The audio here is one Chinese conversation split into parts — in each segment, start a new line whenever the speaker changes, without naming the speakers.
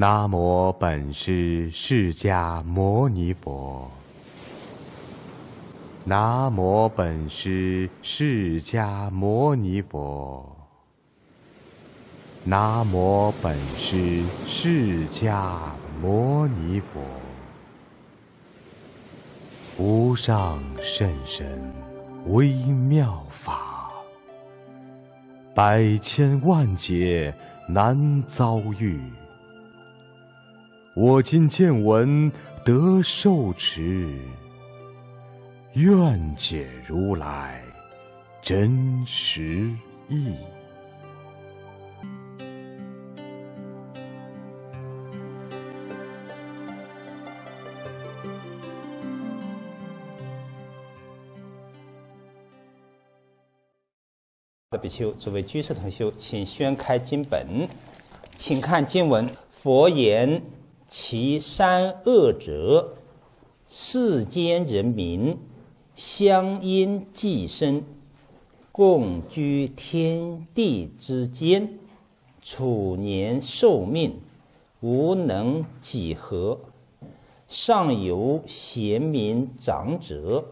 南无本师释迦牟尼佛，南无本师释迦牟尼佛，南无本师释迦牟尼佛，无上甚深微妙法，百千万劫难遭遇。我今见闻得受持，愿解如来真实意。在比丘作为居士同修，请宣开经本，请看经文佛言。其三恶者，世间人民，相因寄生，共居天地之间，处年寿命，无能几何。上有贤明长者，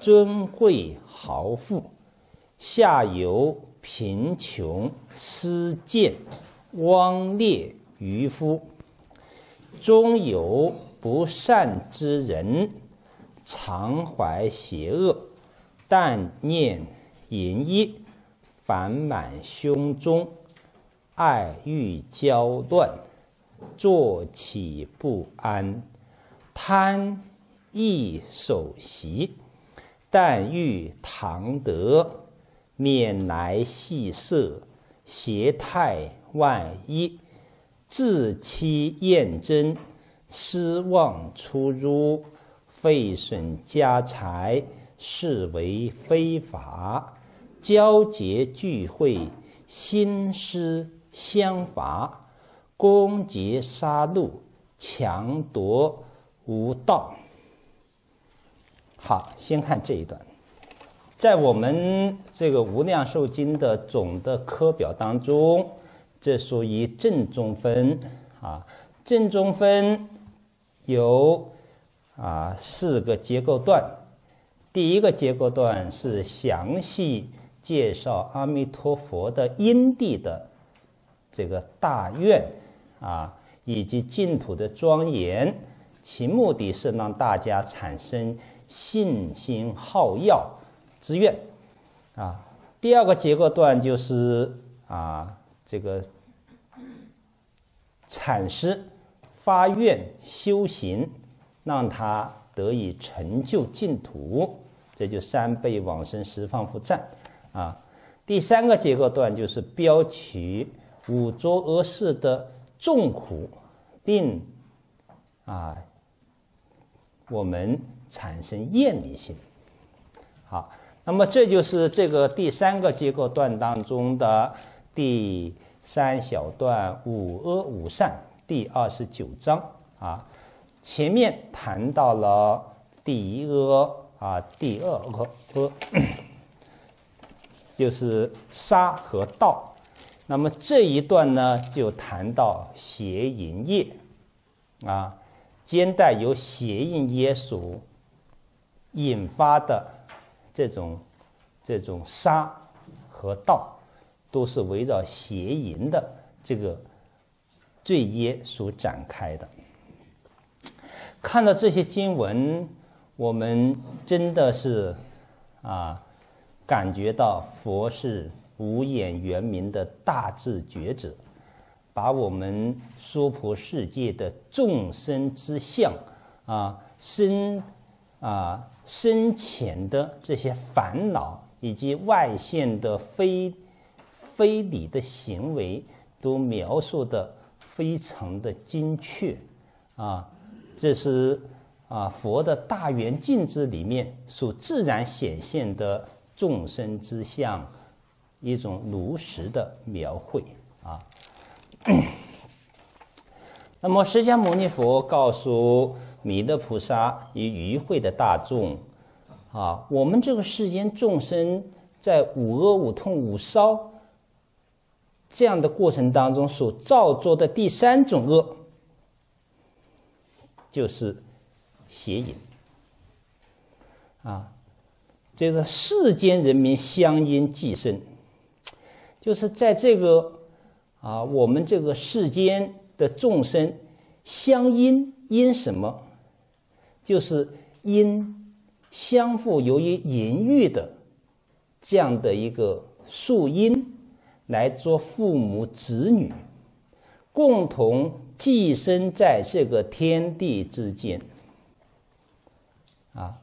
尊贵豪富；下有贫穷失贱、汪劣渔夫。中有不善之人，常怀邪恶，但念淫逸，烦满胸中，爱欲交断，坐起不安，贪欲守习，但欲唐得，免来戏色，邪态万一。自欺厌真，失望出入，费损家财，视为非法。交结聚会，心施相伐，攻劫杀戮，强夺无道。好，先看这一段，在我们这个《无量寿经》的总的科表当中。这属于正中分啊，正中分有啊四个结构段。第一个结构段是详细介绍阿弥陀佛的因地的这个大愿啊，以及净土的庄严，其目的是让大家产生信心好药之愿啊。第二个结构段就是啊。这个禅师发愿修行，让他得以成就净土，这就三倍往生十方佛赞啊。第三个结构段就是标取五浊恶世的重苦，并啊我们产生厌离心。好，那么这就是这个第三个结构段当中的。第三小段五恶五善，第二十九章啊，前面谈到了第一恶啊，第二恶恶，就是杀和盗。那么这一段呢，就谈到邪淫业啊，兼带有邪淫业所引发的这种这种杀和盗。都是围绕邪淫的这个罪业所展开的。看到这些经文，我们真的是啊，感觉到佛是无眼圆明的大智觉者，把我们娑婆世界的众生之相，啊深啊深浅的这些烦恼，以及外现的非。非礼的行为都描述的非常的精确，啊，这是啊佛的大圆镜子里面所自然显现的众生之相，一种如实的描绘啊。那么释迦牟尼佛告诉米勒菩萨与愚慧的大众啊，我们这个世间众生在五恶、五痛、五烧。这样的过程当中所造作的第三种恶，就是邪淫。啊，这是世间人民相因寄生，就是在这个啊，我们这个世间的众生相因因什么？就是因相互由于淫欲的这样的一个树因。来做父母子女，共同寄生在这个天地之间。啊，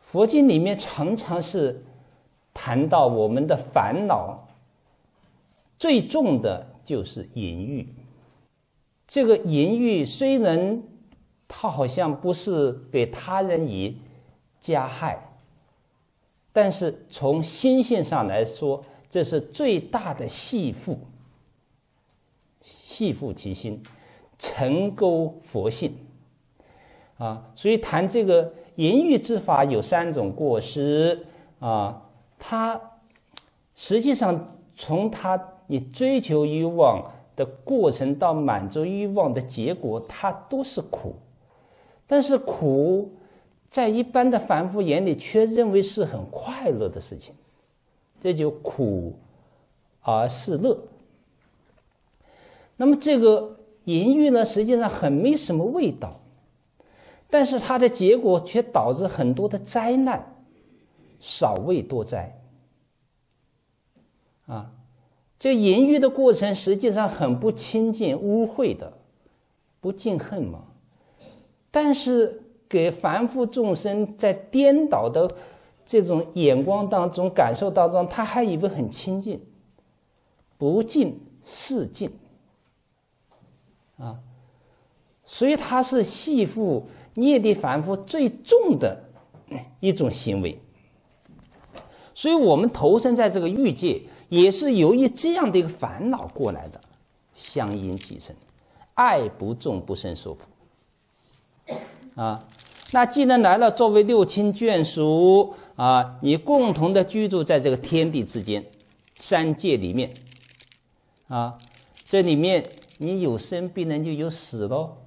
佛经里面常常是谈到我们的烦恼，最重的就是淫欲。这个淫欲虽然它好像不是给他人以加害，但是从心性上来说。这是最大的系缚，系缚其心，尘垢佛性，啊！所以谈这个淫欲之法有三种过失，啊，它实际上从它你追求欲望的过程到满足欲望的结果，它都是苦，但是苦，在一般的凡夫眼里却认为是很快乐的事情。这就苦，而是乐。那么这个淫欲呢，实际上很没什么味道，但是它的结果却导致很多的灾难，少味多灾。啊，这淫欲的过程实际上很不清净、污秽的，不敬恨嘛。但是给凡夫众生在颠倒的。这种眼光当中、感受当中，他还以为很亲近，不近是近，啊，所以他是系缚业力凡复最重的一种行为。所以我们投身在这个欲界，也是由于这样的一个烦恼过来的，相应起生，爱不重不生娑婆啊。那既然来了，作为六亲眷属。啊，你共同的居住在这个天地之间，三界里面，啊，这里面你有生必然就有死喽。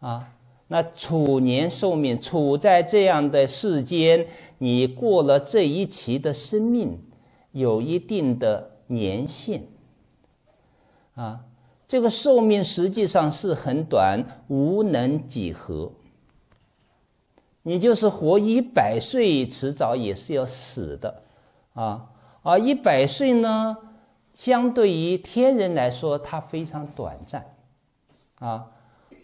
啊，那处年寿命处在这样的世间，你过了这一期的生命，有一定的年限。啊，这个寿命实际上是很短，无能几何。你就是活一百岁，迟早也是要死的，啊啊！一百岁呢，相对于天人来说，它非常短暂，啊，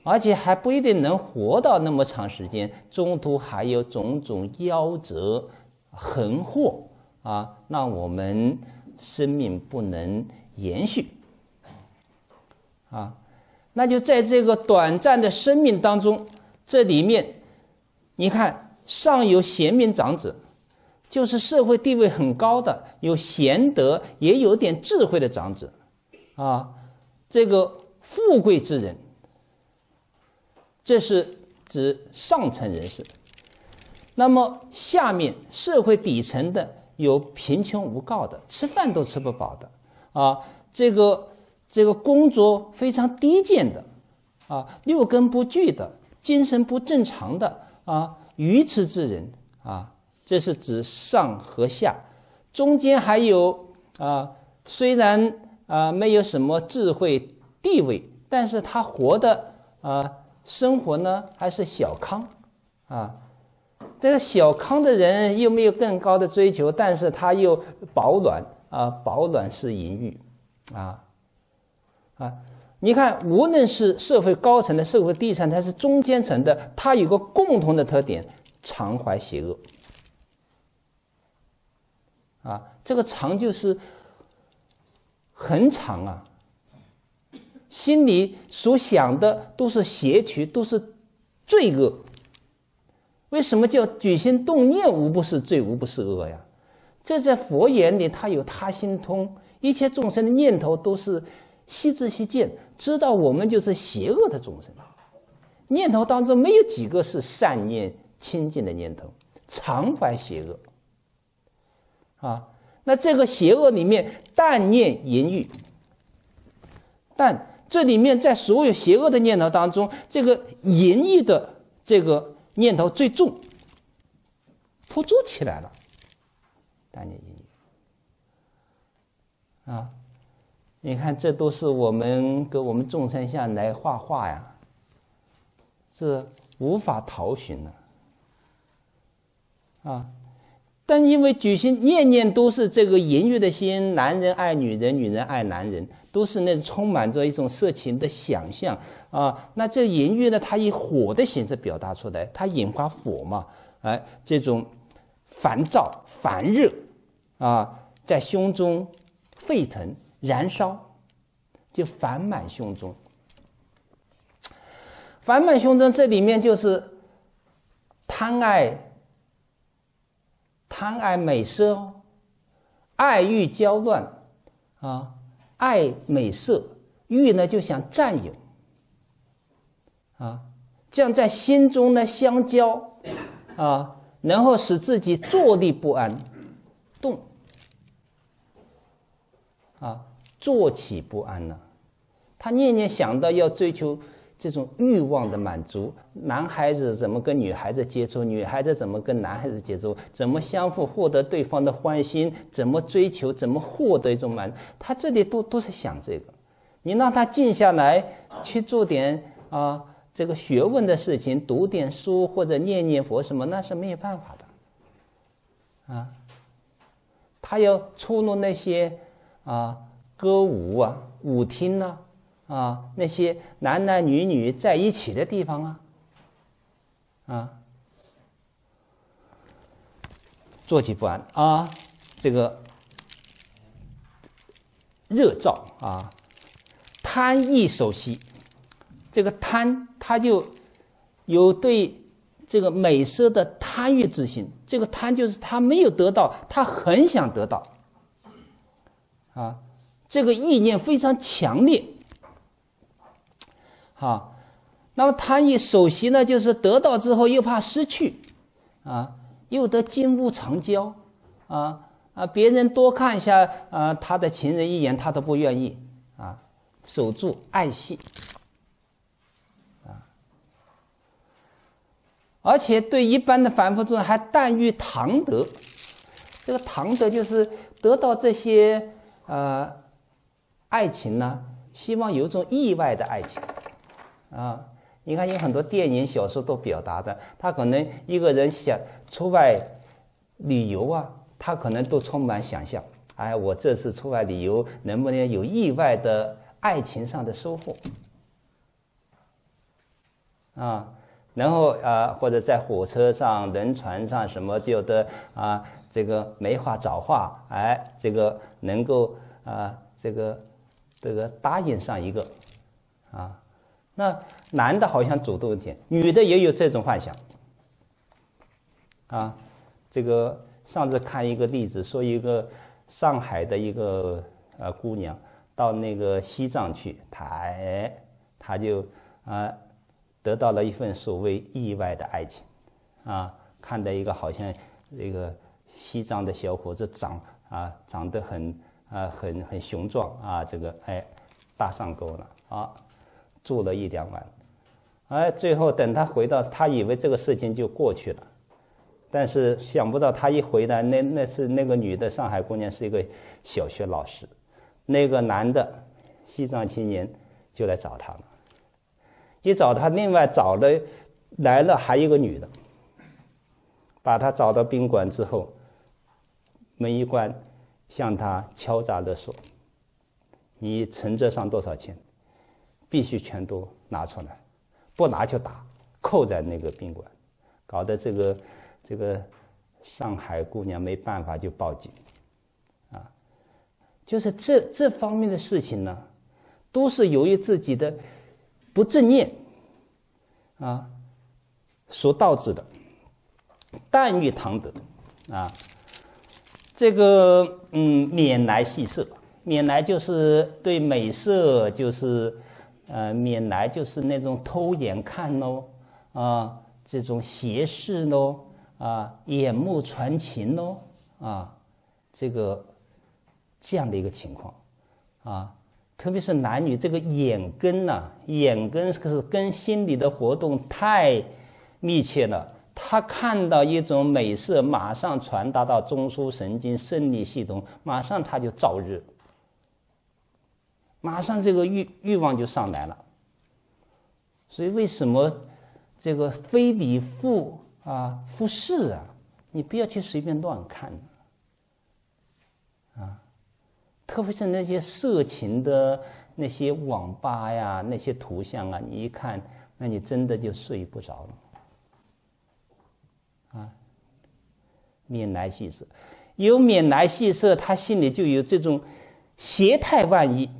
而且还不一定能活到那么长时间，中途还有种种夭折、横祸啊，让我们生命不能延续，啊，那就在这个短暂的生命当中，这里面。你看，上有贤明长子，就是社会地位很高的、有贤德也有点智慧的长子，啊，这个富贵之人，这是指上层人士。那么下面社会底层的，有贫穷无告的，吃饭都吃不饱的，啊，这个这个工作非常低贱的，啊，六根不具的，精神不正常的，啊。愚痴之人啊，这是指上和下，中间还有啊，虽然啊没有什么智慧地位，但是他活的啊生活呢还是小康啊，这个小康的人又没有更高的追求，但是他又保暖啊，保暖是淫欲啊啊。你看，无论是社会高层的，社会低层，还是中间层的，它有个共同的特点：常怀邪恶。啊，这个“常”就是很长啊，心里所想的都是邪曲，都是罪恶。为什么叫举心动念无不是罪，无不是恶呀？这在佛眼里，他有他心通，一切众生的念头都是。惜知惜见，知道我们就是邪恶的众生，念头当中没有几个是善念清净的念头，常怀邪恶。啊，那这个邪恶里面，但念淫欲，但这里面在所有邪恶的念头当中，这个淫欲的这个念头最重，突出起来了，但念淫欲，啊。你看，这都是我们给我们众山下来画画呀，这无法逃寻的啊！但因为举心念念都是这个淫欲的心，男人爱女人，女人爱男人，都是那充满着一种色情的想象啊！那这淫欲呢，它以火的形式表达出来，它引发火嘛，哎，这种烦躁、烦热啊，在胸中沸腾。燃烧，就烦满胸中。烦满胸中，这里面就是贪爱、贪爱美色、爱欲交乱啊，爱美色欲呢就想占有啊，这样在心中呢相交啊，然后使自己坐立不安。啊，坐起不安呢，他念念想到要追求这种欲望的满足。男孩子怎么跟女孩子接触？女孩子怎么跟男孩子接触？怎么相互获得对方的欢心？怎么追求？怎么获得一种满？他这里都都是想这个。你让他静下来去做点啊，这个学问的事情，读点书或者念念佛什么，那是没有办法的。啊，他要触怒那些。啊，歌舞啊，舞厅呐，啊，那些男男女女在一起的地方啊，啊，坐起不安啊，这个热燥啊，贪欲守息，这个贪，它就有对这个美色的贪欲之心。这个贪，就是他没有得到，他很想得到。啊，这个意念非常强烈。好，那么贪欲首席呢，就是得到之后又怕失去，啊，又得金屋藏娇，啊啊，别人多看一下啊他的情人一眼，他都不愿意啊，守住爱惜，啊，而且对一般的凡夫众人还但欲唐德，这个唐德就是得到这些。呃，爱情呢？希望有种意外的爱情啊！你看，有很多电影、小说都表达的，他可能一个人想出外旅游啊，他可能都充满想象。哎，我这次出外旅游能不能有意外的爱情上的收获？啊！然后啊，或者在火车上、轮船上什么有的啊，这个没话找话，哎，这个能够啊，这个这个答应上一个啊，那男的好像主动一点，女的也有这种幻想啊。这个上次看一个例子，说一个上海的一个呃姑娘到那个西藏去，她哎，她就啊。得到了一份所谓意外的爱情，啊，看到一个好像那个西藏的小伙子长啊，长得很啊，很很雄壮啊，这个哎，搭上钩了啊，住了一两晚，哎，最后等他回到，他以为这个事情就过去了，但是想不到他一回来，那那是那个女的，上海姑娘是一个小学老师，那个男的西藏青年就来找他了。一找他，另外找了来了，还有个女的，把他找到宾馆之后，门一关，向他敲诈勒索。你存折上多少钱，必须全都拿出来，不拿就打，扣在那个宾馆，搞得这个这个上海姑娘没办法就报警，啊，就是这这方面的事情呢，都是由于自己的。不正念，啊，所导致的但欲唐德，啊，这个嗯，免来戏色，免来就是对美色就是，呃，免来就是那种偷眼看喽，啊，这种斜视喽，啊，眼目传情喽，啊，这个这样的一个情况，啊。特别是男女，这个眼根呐，眼根可是跟心理的活动太密切了。他看到一种美色，马上传达到中枢神经生理系统，马上他就燥热，马上这个欲欲望就上来了。所以为什么这个非礼勿啊、勿视啊，你不要去随便乱看。特别是那些色情的那些网吧呀，那些图像啊，你一看，那你真的就睡不着了啊！面来戏色，有面来戏色，他心里就有这种邪态外溢，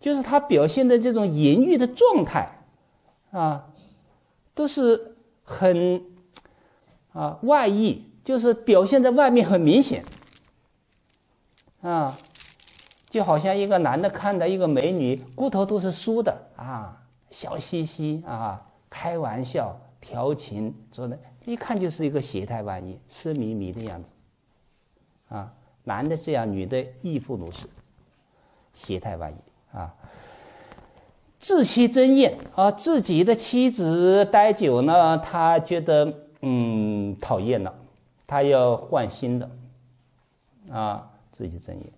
就是他表现的这种淫欲的状态啊，都是很啊外溢，就是表现在外面很明显啊。就好像一个男的看到一个美女，骨头都是酥的啊，笑嘻嘻啊，开玩笑调情，说的，一看就是一个邪太外衣，色迷迷的样子，啊，男的这样，女的亦复如是，邪太外衣啊，自欺真厌啊，自己的妻子待久呢，他觉得嗯讨厌了，他要换新的，啊，自欺真厌。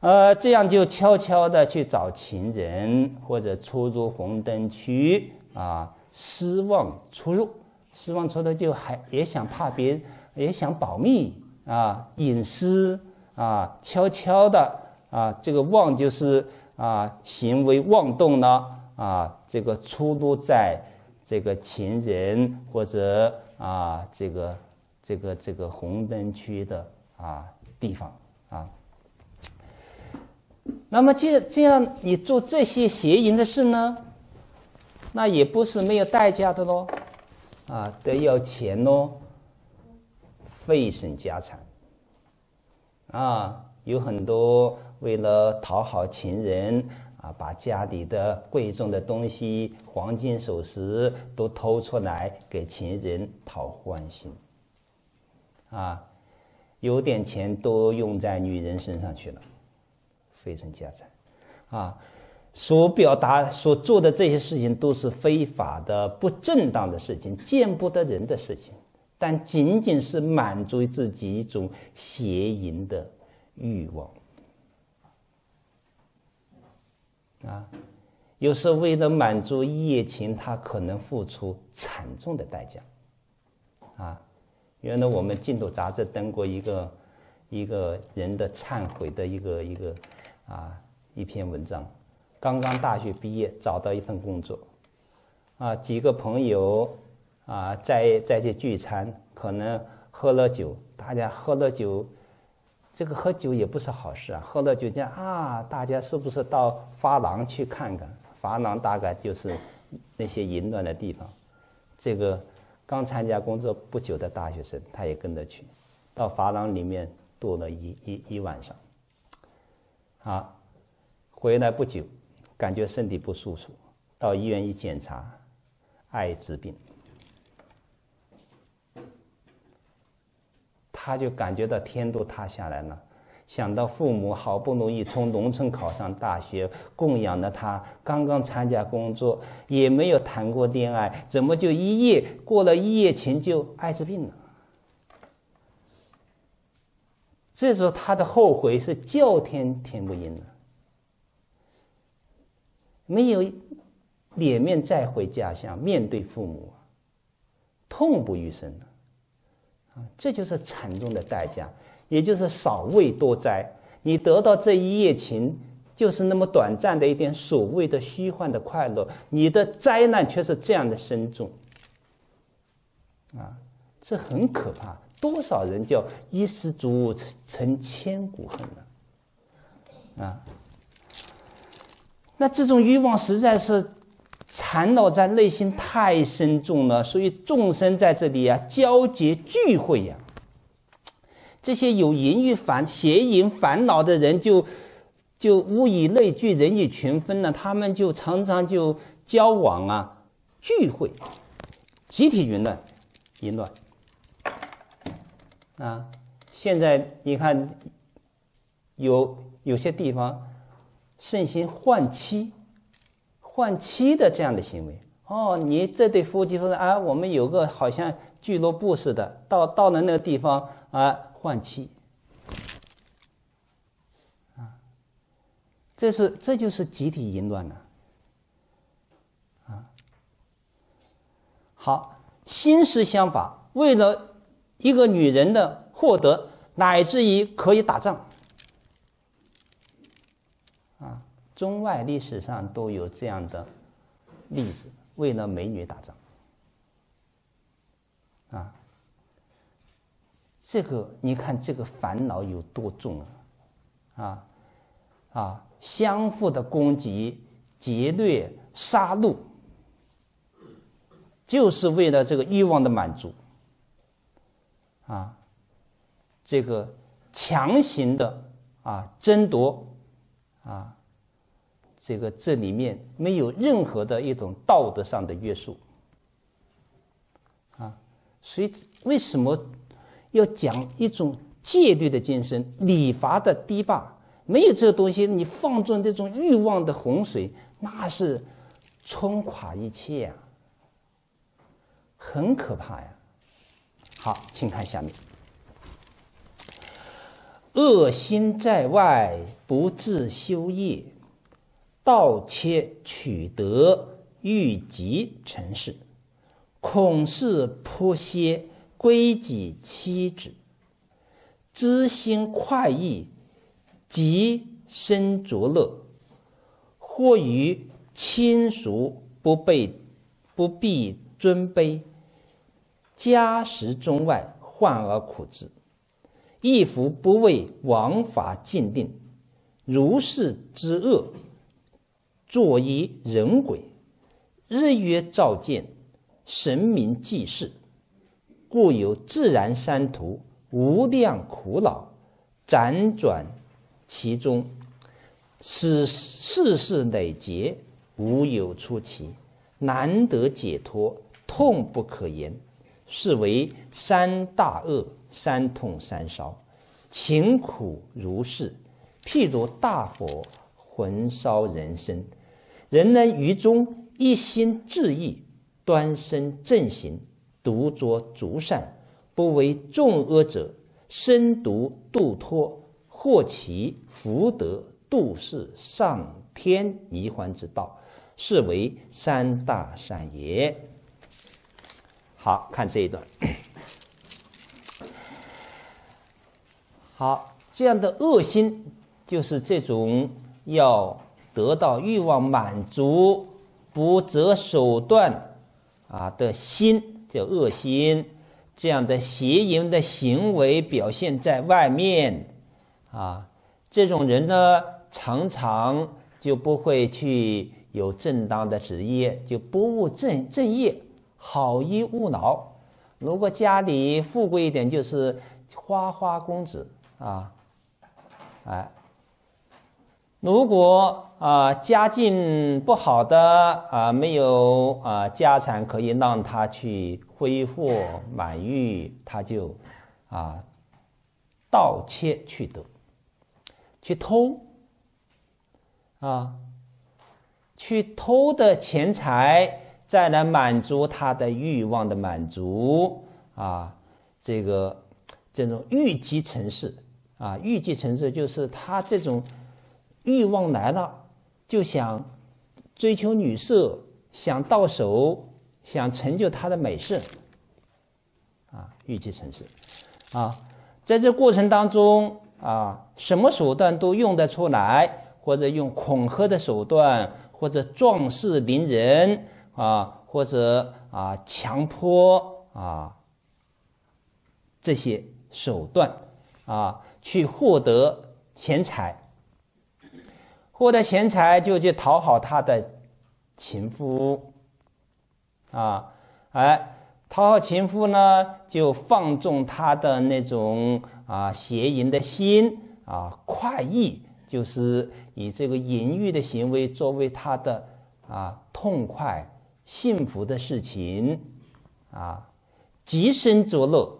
呃，这样就悄悄的去找情人，或者出入红灯区啊，失望出入，失望出入就还也想怕别人，也想保密啊，隐私啊，悄悄的啊，这个妄就是啊行为妄动呢啊，这个出入在这个情人或者啊这个这个这个红灯区的啊地方。那么，这这样你做这些邪淫的事呢，那也不是没有代价的喽，啊，得要钱喽，费损家产。啊，有很多为了讨好情人，啊，把家里的贵重的东西、黄金首饰都偷出来给情人讨欢心。啊，有点钱都用在女人身上去了。非身家产，啊，所表达、所做的这些事情都是非法的、不正当的事情，见不得人的事情。但仅仅是满足自己一种邪淫的欲望，啊，有时为了满足一夜情，他可能付出惨重的代价，啊。原来我们《进度杂志》登过一个一个人的忏悔的一个一个。啊，一篇文章，刚刚大学毕业，找到一份工作，啊，几个朋友，啊，在在这聚餐，可能喝了酒，大家喝了酒，这个喝酒也不是好事啊，喝了酒讲啊，大家是不是到发廊去看看？发廊大概就是那些淫乱的地方，这个刚参加工作不久的大学生，他也跟着去，到法廊里面度了一一一晚上。啊，回来不久，感觉身体不舒服，到医院一检查，艾滋病。他就感觉到天都塌下来了，想到父母好不容易从农村考上大学供养的他，刚刚参加工作，也没有谈过恋爱，怎么就一夜过了一夜情就艾滋病了？这时候，他的后悔是叫天，天不应的，没有脸面再回家乡，面对父母，痛不欲生啊，这就是惨重的代价，也就是少畏多灾。你得到这一夜情，就是那么短暂的一点所谓的虚幻的快乐，你的灾难却是这样的深重，啊，这很可怕。多少人叫“衣食足，成成千古恨”呢？啊，那这种欲望实在是缠绕在内心太深重了，所以众生在这里啊，交结聚会呀，这些有淫欲烦、邪淫烦恼的人，就就物以类聚，人以群分呢，他们就常常就交往啊，聚会，集体淫乱，淫乱。啊，现在你看，有有些地方盛行换妻、换妻的这样的行为。哦，你这对夫妻说：“啊，我们有个好像俱乐部似的，到到了那个地方啊，换妻。”啊，这是这就是集体淫乱了。啊，好，心思想法为了。一个女人的获得，乃至于可以打仗，啊，中外历史上都有这样的例子，为了美女打仗，啊，这个你看，这个烦恼有多重啊，啊，啊，相互的攻击、劫掠、杀戮，就是为了这个欲望的满足。啊，这个强行的啊争夺，啊，这个这里面没有任何的一种道德上的约束啊，所以为什么要讲一种戒律的精神、礼法的堤坝？没有这东西，你放纵这种欲望的洪水，那是冲垮一切啊，很可怕呀。好，请看下面。恶心在外，不自修业；盗窃取得，欲及尘世；恐事颇歇，归己妻子；知心快意，及身着乐；或与亲属不被，不必尊卑。家实中外，患而苦之；亦复不畏王法禁令，如是之恶，作于人鬼，日月照见，神明济世，故有自然三途无量苦恼，辗转其中，使世事累劫无有出奇，难得解脱，痛不可言。是为三大恶：三痛、三烧、情苦如是。譬如大火焚烧人身，人能于中一心志意，端身正行，独作足善，不为众恶者，身独度脱，获其福德，度是上天离欢之道。是为三大善也。好看这一段，好，这样的恶心就是这种要得到欲望满足不择手段啊的心，叫恶心。这样的邪淫的行为表现在外面啊，这种人呢，常常就不会去有正当的职业，就不务正正业。好逸恶劳，如果家里富贵一点，就是花花公子啊，哎，如果啊家境不好的啊，没有啊家产可以让他去挥霍满欲，他就啊盗窃去得，去偷啊，去偷的钱财。再来满足他的欲望的满足啊，这个这种欲积城市啊，欲积城市就是他这种欲望来了就想追求女色，想到手想成就他的美事啊，欲积城市啊，在这过程当中啊，什么手段都用得出来，或者用恐吓的手段，或者壮士凌人。啊，或者啊，强迫啊，这些手段啊，去获得钱财，获得钱财就去讨好他的情夫。啊，哎，讨好情夫呢，就放纵他的那种啊邪淫的心啊快意，就是以这个淫欲的行为作为他的啊痛快。幸福的事情，啊，极身着乐，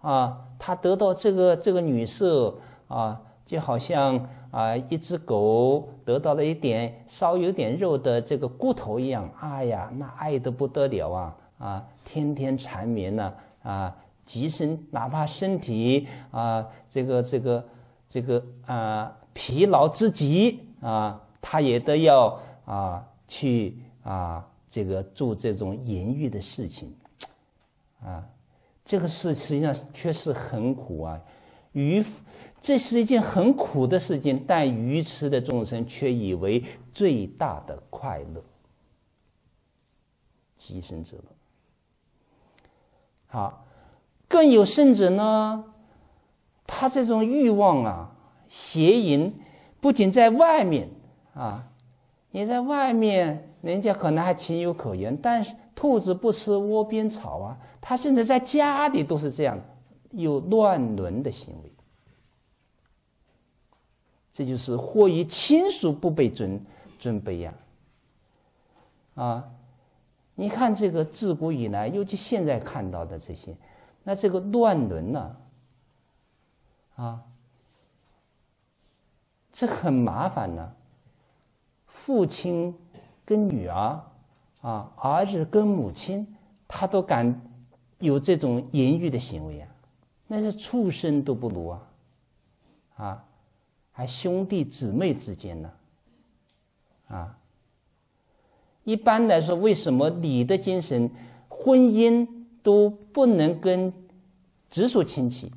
啊，他得到这个这个女色，啊，就好像啊一只狗得到了一点稍有点肉的这个骨头一样，哎呀，那爱得不得了啊，啊，天天缠绵呢，啊，极深，哪怕身体啊这个这个这个啊疲劳之极啊，他也都要啊去啊。这个做这种淫欲的事情，啊，这个事实际上确实很苦啊。愚，这是一件很苦的事情，但愚痴的众生却以为最大的快乐，牺牲者。好，更有甚者呢，他这种欲望啊，邪淫不仅在外面啊，你在外面。人家可能还情有可原，但是兔子不吃窝边草啊！他甚至在家里都是这样有乱伦的行为，这就是或于亲属不被尊尊卑呀。啊，你看这个自古以来，尤其现在看到的这些，那这个乱伦呢？啊，这很麻烦呢。父亲。跟女儿啊，儿子跟母亲，他都敢有这种淫欲的行为啊，那是畜生都不如啊，啊，还兄弟姊妹之间呢，啊，一般来说，为什么礼的精神，婚姻都不能跟直属亲戚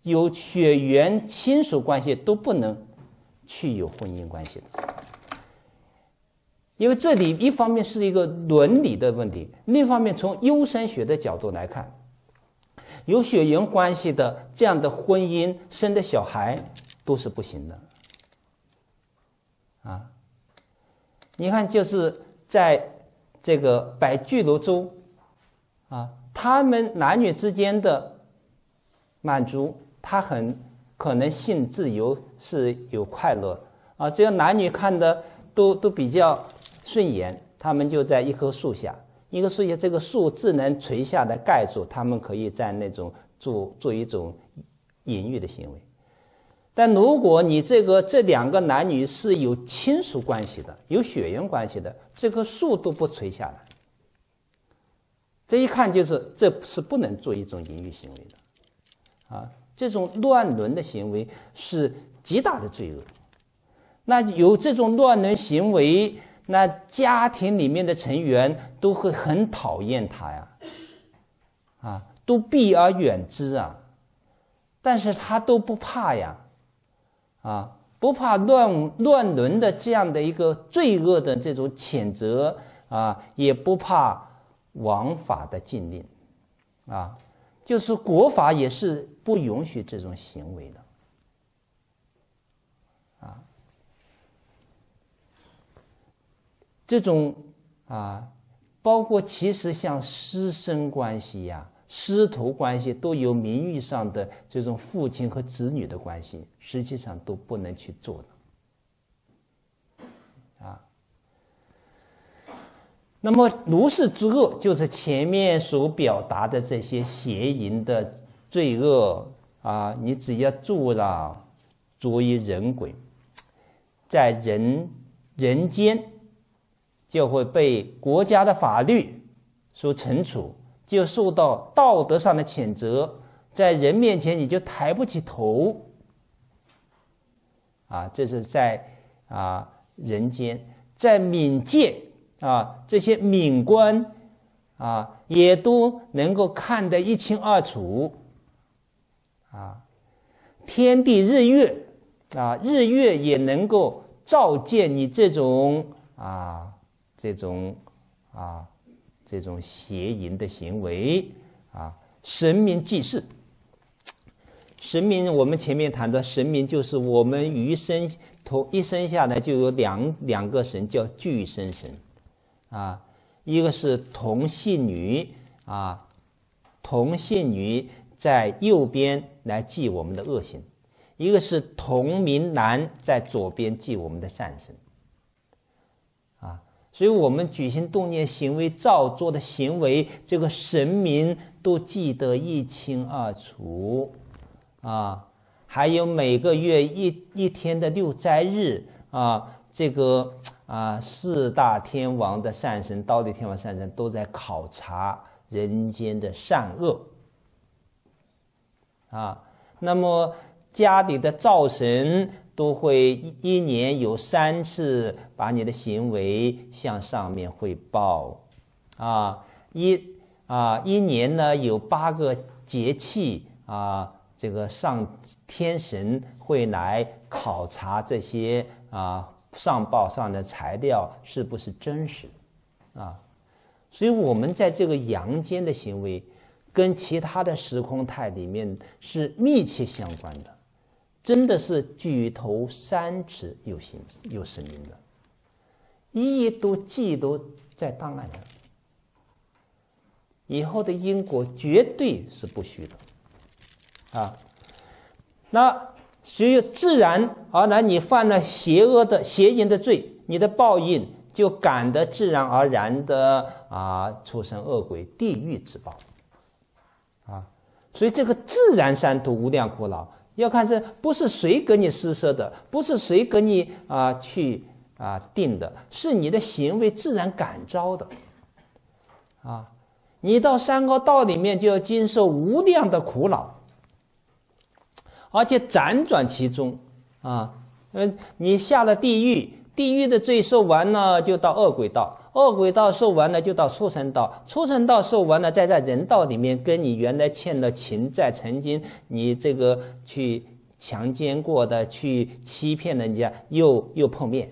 有血缘亲属关系都不能去有婚姻关系的？因为这里一方面是一个伦理的问题，另一方面从优生学的角度来看，有血缘关系的这样的婚姻生的小孩都是不行的。啊，你看，就是在这个百俱楼中，啊，他们男女之间的满足，他很可能性自由是有快乐啊，只要男女看的都都比较。顺延，他们就在一棵树下，一棵树下，这个树自然垂下的盖住，他们可以在那种做做一种隐喻的行为。但如果你这个这两个男女是有亲属关系的，有血缘关系的，这棵树都不垂下来，这一看就是这是不能做一种淫欲行为的啊！这种乱伦的行为是极大的罪恶。那有这种乱伦行为。那家庭里面的成员都会很讨厌他呀，啊，都避而远之啊，但是他都不怕呀，啊，不怕乱乱伦的这样的一个罪恶的这种谴责啊，也不怕王法的禁令，啊，就是国法也是不允许这种行为的。这种啊，包括其实像师生关系呀、师徒关系，都有名誉上的这种父亲和子女的关系，实际上都不能去做的啊。那么如是之恶，就是前面所表达的这些邪淫的罪恶啊，你只要做了，作一人鬼，在人人间。就会被国家的法律所惩处，就受到道德上的谴责，在人面前你就抬不起头。啊，这是在啊人间，在冥界啊，这些冥官啊也都能够看得一清二楚。啊，天地日月啊，日月也能够照见你这种啊。这种啊，这种邪淫的行为啊，神明祭祀。神明，我们前面谈的神明，就是我们余生同一生下来就有两两个神，叫俱生神啊，一个是同姓女啊，同姓女在右边来记我们的恶行；一个是同名男在左边记我们的善行。所以我们举行动念、行为造作的行为，这个神明都记得一清二楚，啊，还有每个月一一天的六斋日啊，这个啊四大天王的善神、道地天王善神都在考察人间的善恶，啊，那么家里的灶神。都会一一年有三次把你的行为向上面汇报，啊一啊一年呢有八个节气啊这个上天神会来考察这些啊上报上的材料是不是真实，啊，所以我们在这个阳间的行为跟其他的时空态里面是密切相关的。真的是举头三尺有形有神明的，一一都记都在档案上，以后的因果绝对是不虚的，啊，那随自然而然，你犯了邪恶的邪淫的罪，你的报应就感得自然而然的啊，出生恶鬼地狱之报，啊，所以这个自然三途无量苦恼。要看是不是谁给你施舍的，不是谁给你啊去啊定的，是你的行为自然感召的，啊，你到三高道里面就要经受无量的苦恼，而且辗转其中，啊，嗯，你下了地狱，地狱的罪受完了，就到恶鬼道。恶鬼道受完了，就到畜生道；畜生道受完了，再在人道里面，跟你原来欠的情债、曾经你这个去强奸过的、去欺骗人家，又又碰面，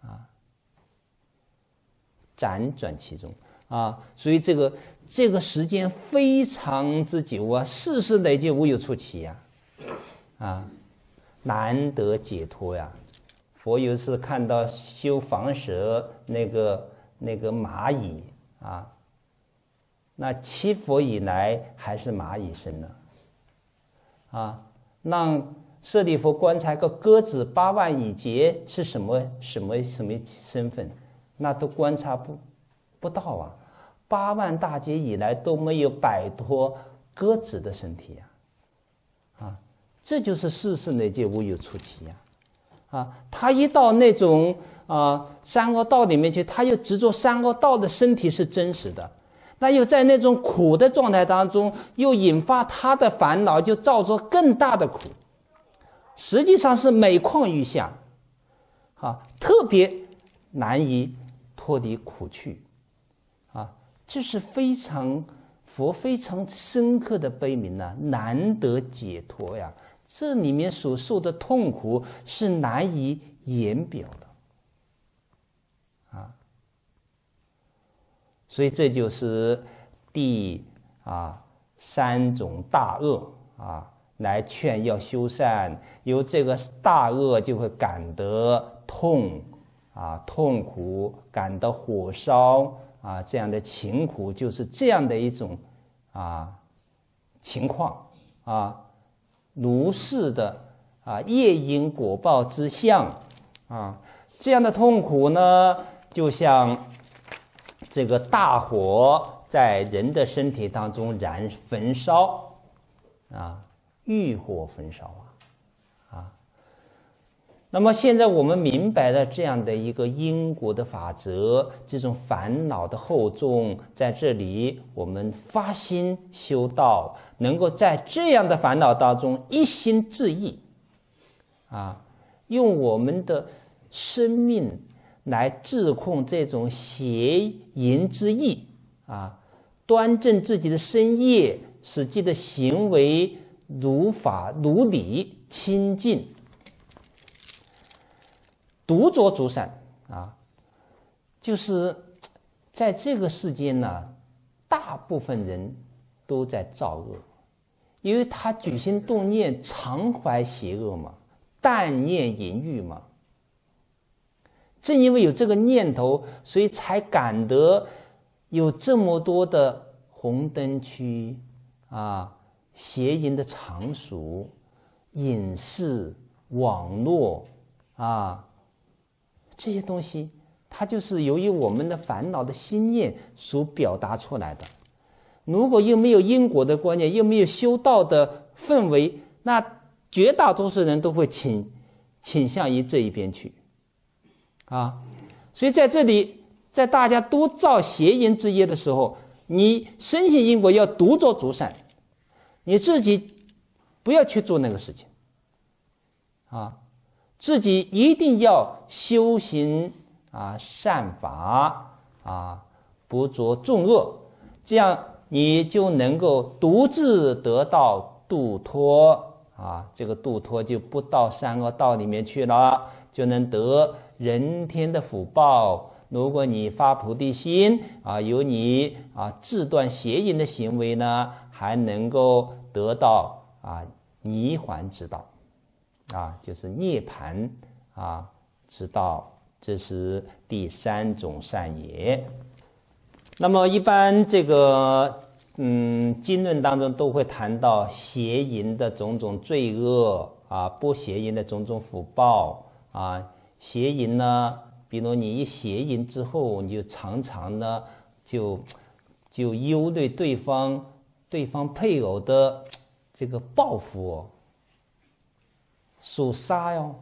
啊，辗转其中啊，所以这个这个时间非常之久啊，世事累积无有出奇呀，啊，难得解脱呀。佛有一次看到修房蛇那个那个蚂蚁啊，那七佛以来还是蚂蚁身呢，啊，让舍利弗观察个鸽子八万以劫是什么什么什么身份，那都观察不不到啊，八万大劫以来都没有摆脱鸽子的身体啊，啊，这就是世事难解无有出奇呀。啊，他一到那种啊三恶道里面去，他又执着三恶道的身体是真实的，那又在那种苦的状态当中，又引发他的烦恼，就造作更大的苦，实际上是每况愈下，啊，特别难以脱离苦趣，啊，这是非常佛非常深刻的悲悯呐，难得解脱呀。这里面所受的痛苦是难以言表的，啊，所以这就是第啊三种大恶啊，来劝要修善，由这个大恶就会感得痛，啊痛苦感到火烧啊这样的情苦就是这样的一种啊情况啊。如是的，啊，夜因果报之相，啊，这样的痛苦呢，就像这个大火在人的身体当中燃焚烧，啊，欲火焚烧啊。那么现在我们明白了这样的一个因果的法则，这种烦恼的厚重，在这里我们发心修道，能够在这样的烦恼当中一心致意，啊，用我们的生命来自控这种邪淫之意，啊，端正自己的身业，使自己的行为如法如理，清净。独酌竹散啊，就是在这个世间呢，大部分人都在造恶，因为他举心动念常怀邪恶嘛，但念淫欲嘛。正因为有这个念头，所以才感得有这么多的红灯区啊、邪淫的场所、影视、网络啊。这些东西，它就是由于我们的烦恼的心念所表达出来的。如果又没有因果的观念，又没有修道的氛围，那绝大多数人都会倾倾向于这一边去。啊，所以在这里，在大家都造邪淫之业的时候，你深信因果，要独做主善，你自己不要去做那个事情。啊，自己一定要。修行啊，善法啊，不着重恶，这样你就能够独自得到度脱啊。这个度脱就不到三恶道里面去了，就能得人天的福报。如果你发菩提心啊，有你啊自断邪淫的行为呢，还能够得到啊泥环之道啊，就是涅槃啊。知道这是第三种善也。那么一般这个嗯，经论当中都会谈到邪淫的种种罪恶啊，不邪淫的种种福报啊。邪淫呢，比如你一邪淫之后，你就常常呢，就就忧虑对方、对方配偶的这个报复，属杀哟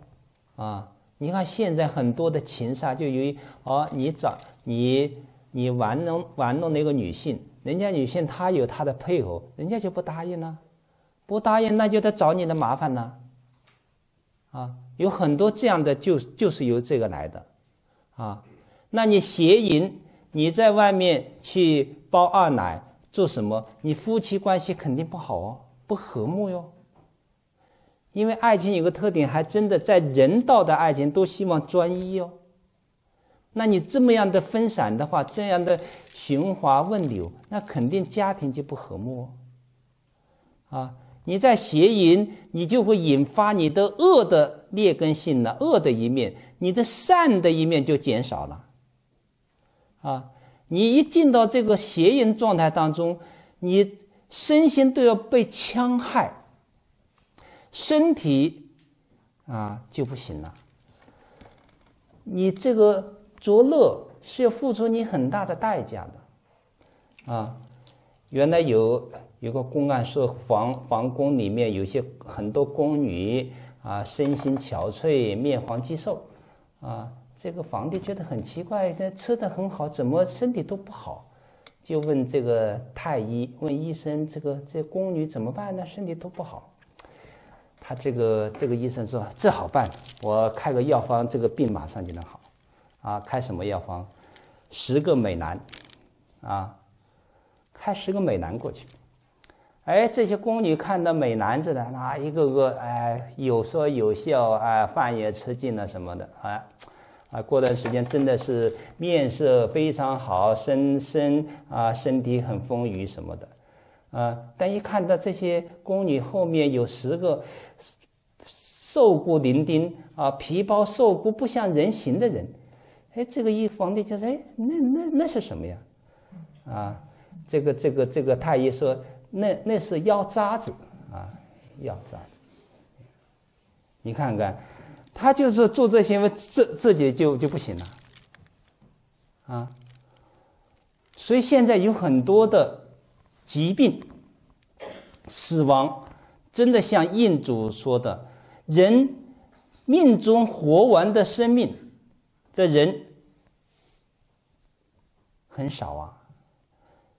啊。你看现在很多的情杀，就由于哦，你找你你玩弄玩弄那个女性，人家女性她有她的配合，人家就不答应了，不答应那就得找你的麻烦了，啊，有很多这样的就就是由这个来的，啊，那你邪淫，你在外面去包二奶做什么？你夫妻关系肯定不好哦，不和睦哟。因为爱情有个特点，还真的在人道的爱情都希望专一哦。那你这么样的分散的话，这样的寻花问柳，那肯定家庭就不和睦啊。你在邪淫，你就会引发你的恶的劣根性了，恶的一面，你的善的一面就减少了啊。你一进到这个邪淫状态当中，你身心都要被戕害。身体啊就不行了。你这个着乐是要付出你很大的代价的，啊，原来有有个公案说，皇皇宫里面有些很多宫女啊，身心憔悴，面黄肌瘦，啊，这个皇帝觉得很奇怪，吃的很好，怎么身体都不好？就问这个太医，问医生，这个这宫女怎么办呢？身体都不好。他这个这个医生说：“这好办，我开个药方，这个病马上就能好。”啊，开什么药方？十个美男，啊，开十个美男过去。哎，这些宫女看到美男子呢，那一个个哎有说有笑，哎饭也吃尽了什么的，哎，啊过段时间真的是面色非常好，身身啊身体很丰腴什么的。啊！但一看到这些宫女后面有十个瘦骨伶仃啊、皮包瘦骨、不像人形的人，哎，这个一皇帝就说：“哎，那那那是什么呀？”啊，这个这个这个太医说：“那那是腰渣子啊，腰渣子。”你看看，他就是做这些，这自自己就就不行了啊。所以现在有很多的。疾病、死亡，真的像印主说的，人命中活完的生命的人很少啊。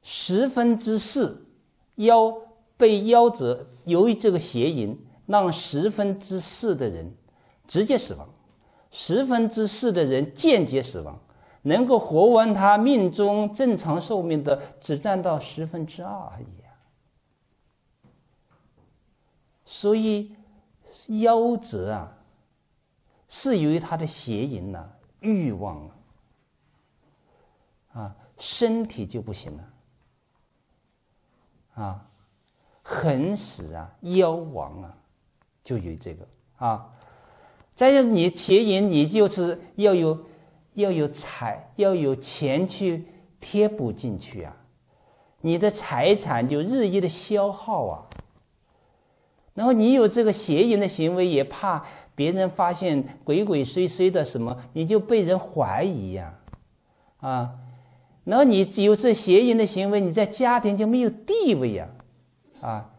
十分之四夭被夭折，由于这个邪淫，让十分之四的人直接死亡，十分之四的人间接死亡。能够活完他命中正常寿命的，只占到十分之二而已。所以，夭折啊，是由于他的邪淫呐、欲望啊，啊，身体就不行了，啊，横死啊、夭亡啊，就由这个啊。再有你邪淫，你就是要有。要有财，要有钱去贴补进去啊，你的财产就日益的消耗啊。然后你有这个邪淫的行为，也怕别人发现，鬼鬼祟祟的什么，你就被人怀疑呀，啊，然后你有这邪淫的行为，你在家庭就没有地位呀，啊，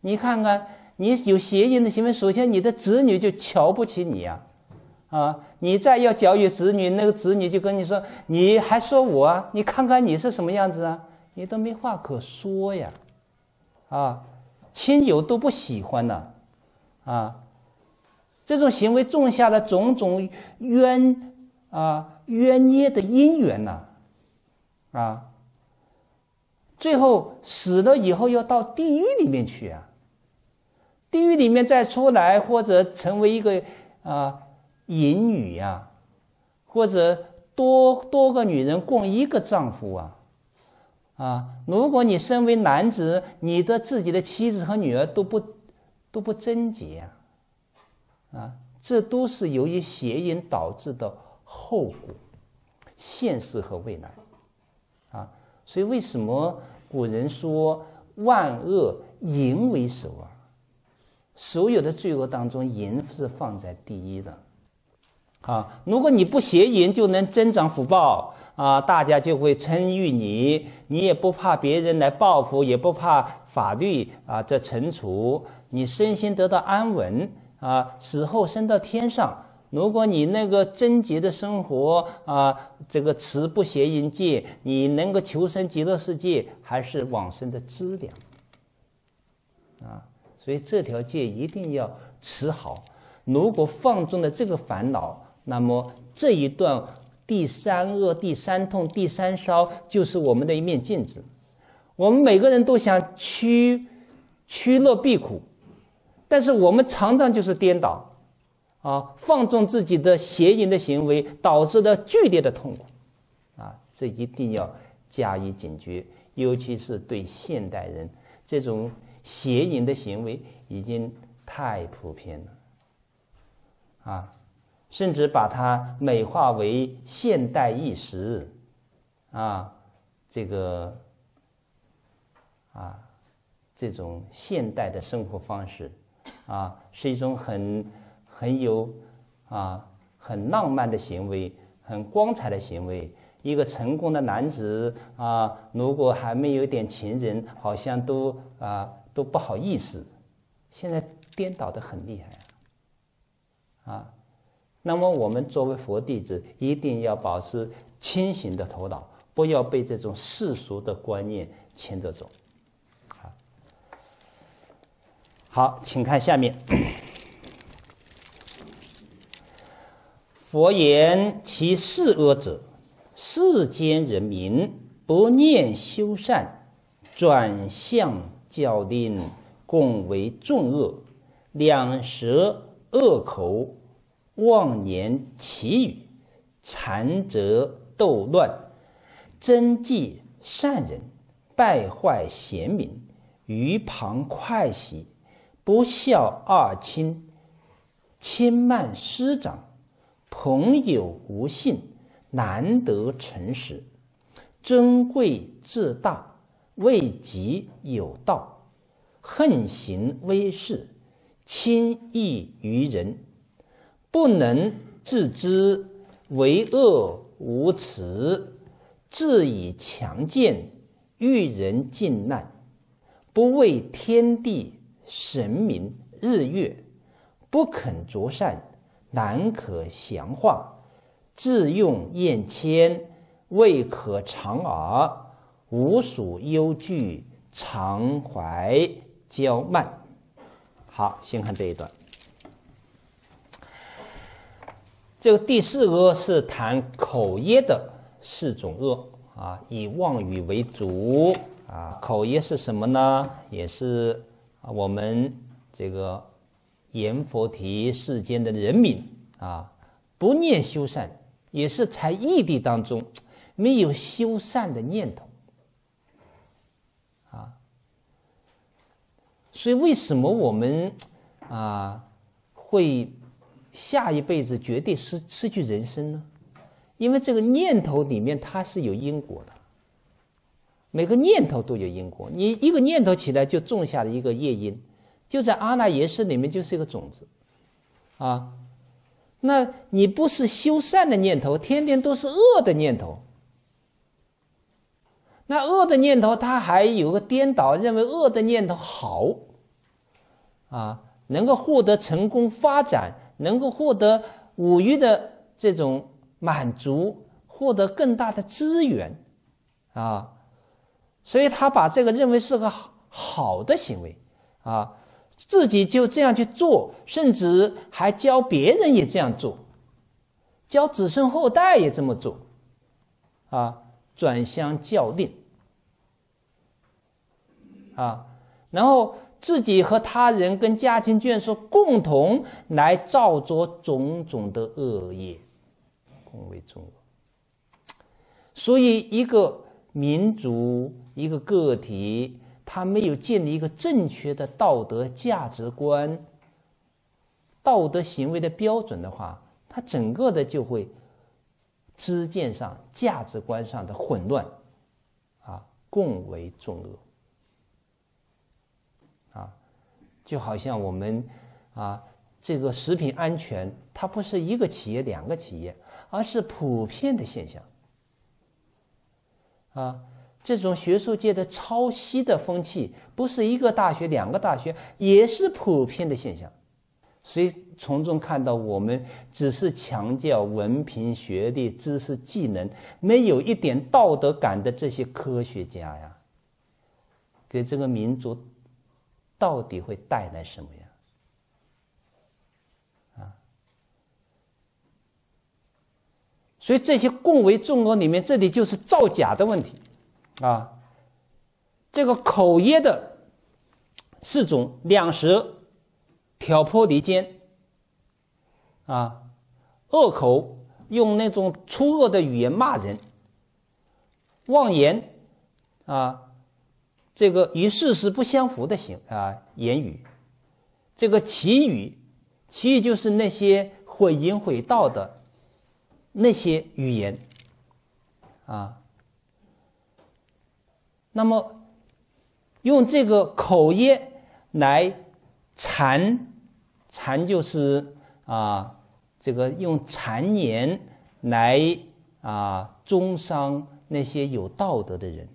你看看，你有邪淫的行为，首先你的子女就瞧不起你呀，啊。你再要教育子女，那个子女就跟你说：“你还说我？你看看你是什么样子啊？你都没话可说呀，啊，亲友都不喜欢呢，啊，这种行为种下的种种冤啊冤孽的因缘呐，啊，最后死了以后要到地狱里面去啊，地狱里面再出来或者成为一个啊。”淫女啊，或者多多个女人共一个丈夫啊，啊，如果你身为男子，你的自己的妻子和女儿都不都不贞洁啊，啊，这都是由于邪淫导致的后果，现实和未来，啊，所以为什么古人说万恶淫为首啊？所有的罪恶当中，淫是放在第一的。啊，如果你不邪淫，就能增长福报啊，大家就会称誉你，你也不怕别人来报复，也不怕法律啊在惩处，你身心得到安稳啊，死后升到天上。如果你那个贞洁的生活啊，这个持不邪淫戒，你能够求生极乐世界，还是往生的资粮啊。所以这条戒一定要持好，如果放纵了这个烦恼。那么这一段第三恶、第三痛、第三烧，就是我们的一面镜子。我们每个人都想趋趋乐避苦，但是我们常常就是颠倒，啊，放纵自己的邪淫的行为，导致的剧烈的痛苦，啊，这一定要加以警觉。尤其是对现代人，这种邪淫的行为已经太普遍了，啊。甚至把它美化为现代意识，啊，这个啊，这种现代的生活方式，啊，是一种很很有啊很浪漫的行为，很光彩的行为。一个成功的男子啊，如果还没有点情人，好像都啊都不好意思。现在颠倒的很厉害啊。啊。那么，我们作为佛弟子，一定要保持清醒的头脑，不要被这种世俗的观念牵着走。好，请看下面。佛言：“其四恶者，世间人民不念修善，转向教令，共为众恶，两舌恶口。”妄言其语，残折斗乱，真迹善人，败坏贤明，于旁快喜，不孝二亲，轻慢师长，朋友无信，难得诚实；尊贵自大，未及有道，横行威势，轻易于人。不能自知，为恶无耻，自以强健，遇人尽难，不畏天地神明日月，不肯着善，难可降化，自用厌谦，未可长而无所忧惧，常怀骄慢。好，先看这一段。这个第四恶是谈口业的四种恶啊，以妄语为主啊。口业是什么呢？也是我们这个言佛提世间的人民啊，不念修善，也是在异地当中没有修善的念头啊。所以为什么我们啊会？下一辈子绝对失失去人生呢，因为这个念头里面它是有因果的，每个念头都有因果，你一个念头起来就种下了一个业因，就在阿赖耶识里面就是一个种子，啊，那你不是修善的念头，天天都是恶的念头，那恶的念头它还有个颠倒，认为恶的念头好，啊，能够获得成功发展。能够获得五欲的这种满足，获得更大的资源，啊，所以他把这个认为是个好的行为，啊，自己就这样去做，甚至还教别人也这样做，教子孙后代也这么做，啊，转向教令，啊，然后。自己和他人、跟家庭眷属共同来造作种种的恶业，共为众恶。所以，一个民族、一个个体，他没有建立一个正确的道德价值观、道德行为的标准的话，他整个的就会知见上、价值观上的混乱，啊，共为众恶。就好像我们啊，这个食品安全，它不是一个企业、两个企业，而是普遍的现象。啊，这种学术界的抄袭的风气，不是一个大学、两个大学，也是普遍的现象。所以从中看到，我们只是强调文凭、学历、知识、技能，没有一点道德感的这些科学家呀，给这个民族。到底会带来什么呀？啊，所以这些共为众恶里面，这里就是造假的问题，啊，这个口业的四种两舌，挑拨离间，啊，恶口用那种粗恶的语言骂人，妄言，啊。这个与事实不相符的行啊言语，这个其语，其语就是那些毁淫毁道的那些语言啊。那么，用这个口业来谗，谗就是啊，这个用谗言来啊中伤那些有道德的人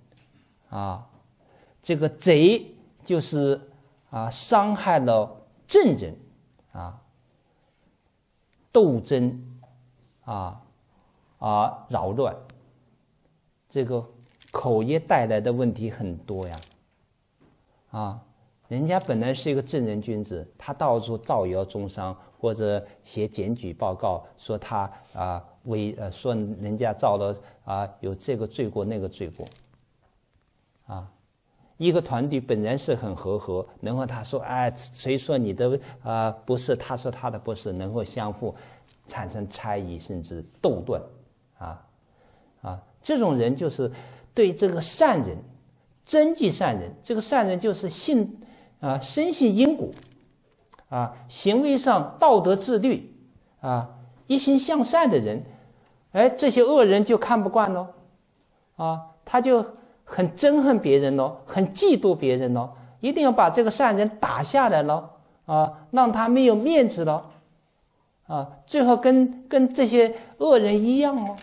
啊。这个贼就是啊，伤害了正人啊，斗争啊啊，扰乱这个口业带来的问题很多呀啊，人家本来是一个正人君子，他到处造谣中伤，或者写检举报告，说他啊为呃，说人家造了啊有这个罪过那个罪过啊。一个团队本来是很和和，然后他说：“哎，谁说你的呃不是？他说他的不是，能够相互产生猜疑，甚至斗断，啊啊！这种人就是对这个善人、真迹善人，这个善人就是信啊，深信因果啊，行为上道德自律啊，一心向善的人，哎，这些恶人就看不惯喽，啊，他就。”很憎恨别人喽，很嫉妒别人喽，一定要把这个善人打下来喽，啊，让他没有面子喽，啊，最后跟跟这些恶人一样哦，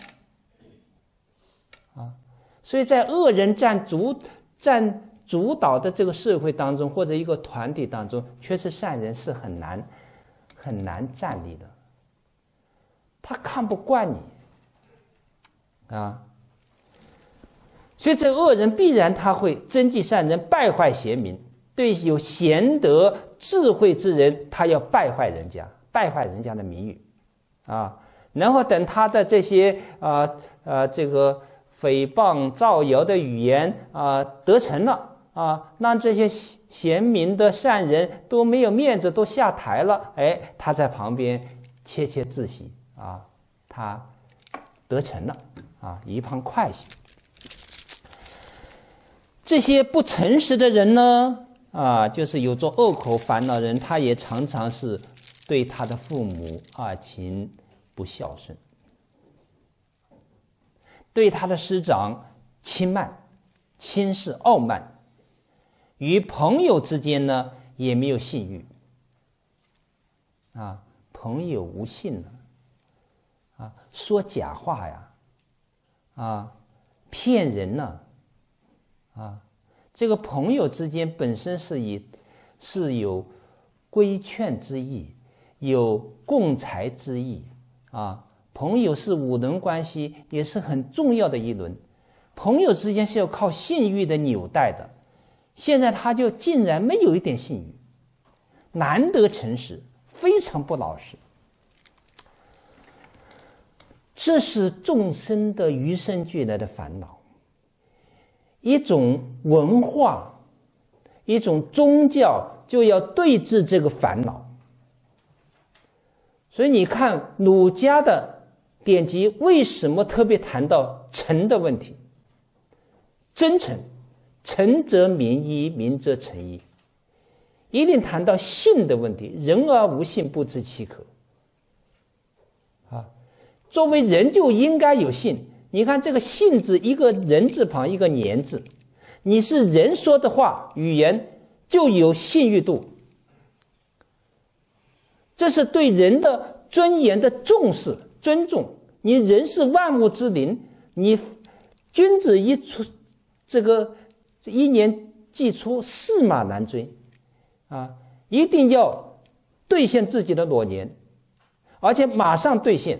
啊，所以在恶人占主占主导的这个社会当中或者一个团体当中，确实善人是很难很难站立的，他看不惯你，啊。所以，这恶人必然他会争忌善人，败坏贤明，对有贤德、智慧之人，他要败坏人家，败坏人家的名誉，啊！然后等他的这些啊啊，这个诽谤、造谣的语言啊得逞了啊，让这些贤明的善人都没有面子，都下台了。哎，他在旁边窃窃自喜啊，他得逞了啊，一旁快喜。这些不诚实的人呢？啊，就是有做恶口烦恼人，他也常常是对他的父母啊，亲不孝顺；对他的师长轻慢、轻视、傲慢；与朋友之间呢，也没有信誉啊，朋友无信了啊，说假话呀，啊，骗人呢，啊。这个朋友之间本身是以是有规劝之意，有共财之意，啊，朋友是五伦关系，也是很重要的一轮。朋友之间是要靠信誉的纽带的，现在他就竟然没有一点信誉，难得诚实，非常不老实。这是众生的与生俱来的烦恼。一种文化，一种宗教，就要对峙这个烦恼。所以你看，儒家的典籍为什么特别谈到诚的问题？真诚，诚则民一，民则诚一。一定谈到信的问题，人而无信，不知其可。啊，作为人就应该有信。你看这个“信”字，一个人字旁一个“年”字，你是人说的话，语言就有信誉度。这是对人的尊严的重视、尊重。你人是万物之灵，你君子一出，这个一年既出，驷马难追，啊，一定要兑现自己的诺言，而且马上兑现。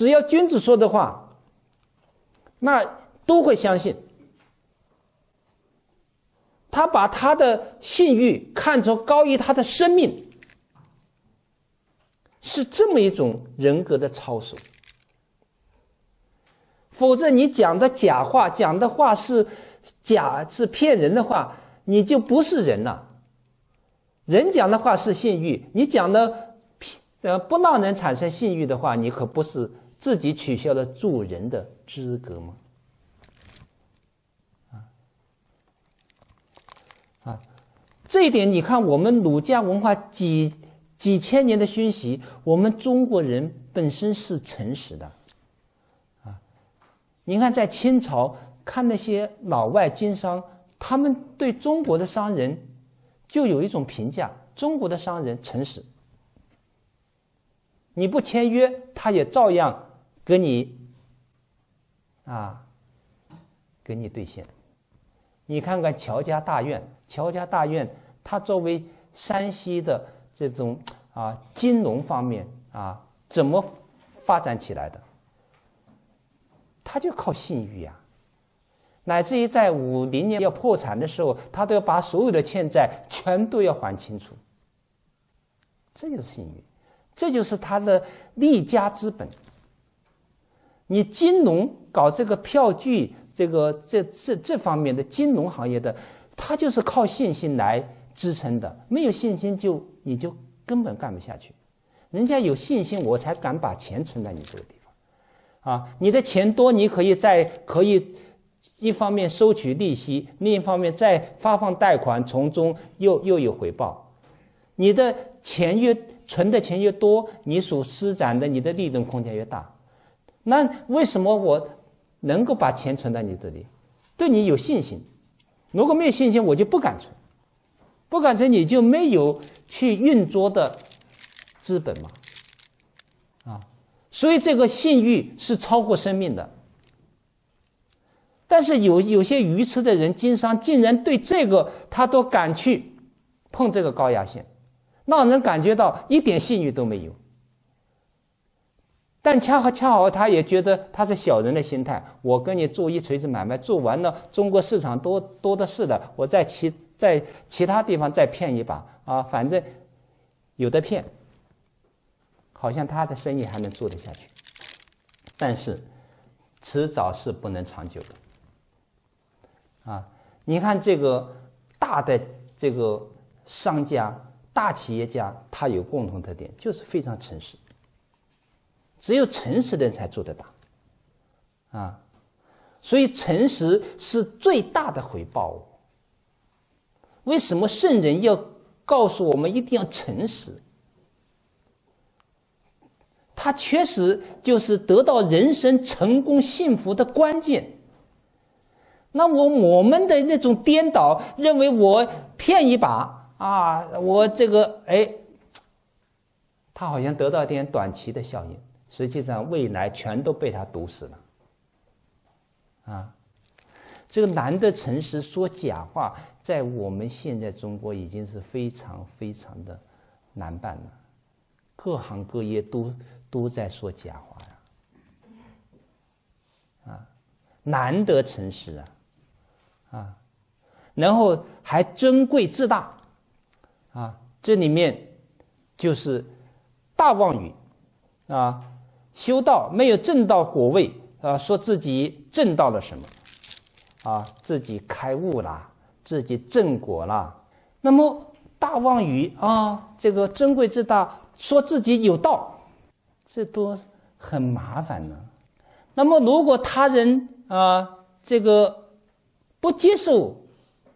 只要君子说的话，那都会相信。他把他的信誉看作高于他的生命，是这么一种人格的操守。否则，你讲的假话，讲的话是假、是骗人的话，你就不是人了。人讲的话是信誉，你讲的呃不让人产生信誉的话，你可不是。自己取消了做人的资格吗？啊啊，这一点你看，我们儒家文化几几千年的熏习，我们中国人本身是诚实的。啊，你看，在清朝看那些老外经商，他们对中国的商人就有一种评价：中国的商人诚实，你不签约，他也照样。给你，啊，给你兑现。你看看乔家大院，乔家大院，它作为山西的这种啊金融方面啊，怎么发展起来的？它就靠信誉呀，乃至于在五零年要破产的时候，他都要把所有的欠债全都要还清楚。这就是信誉，这就是他的立家之本。你金融搞这个票据，这个这这这方面的金融行业的，它就是靠信心来支撑的，没有信心就你就根本干不下去。人家有信心，我才敢把钱存在你这个地方，啊，你的钱多，你可以在可以一方面收取利息，另一方面再发放贷款，从中又又有回报。你的钱越存的钱越多，你所施展的你的利润空间越大。那为什么我能够把钱存在你这里，对你有信心？如果没有信心，我就不敢存，不敢存你就没有去运作的资本嘛，啊？所以这个信誉是超过生命的。但是有有些愚痴的人经商，竟然对这个他都敢去碰这个高压线，让人感觉到一点信誉都没有。但恰好恰好，他也觉得他是小人的心态。我跟你做一锤子买卖，做完了，中国市场多多的是的，我在其在其他地方再骗一把啊，反正有的骗，好像他的生意还能做得下去。但是迟早是不能长久的啊！你看这个大的这个商家、大企业家，他有共同特点，就是非常诚实。只有诚实的人才做得到，啊，所以诚实是最大的回报。为什么圣人要告诉我们一定要诚实？他确实就是得到人生成功幸福的关键。那我我们的那种颠倒，认为我骗一把啊，我这个哎，他好像得到点短期的效应。实际上，未来全都被他堵死了，啊！这个难得诚实说假话，在我们现在中国已经是非常非常的难办了，各行各业都都在说假话呀，啊，难得诚实啊，啊，然后还尊贵自大，啊，这里面就是大妄语，啊。修道没有正道果位啊，说自己正到了什么啊，自己开悟了，自己正果了。那么大妄语啊，这个尊贵之大，说自己有道，这都很麻烦呢。那么如果他人啊，这个不接受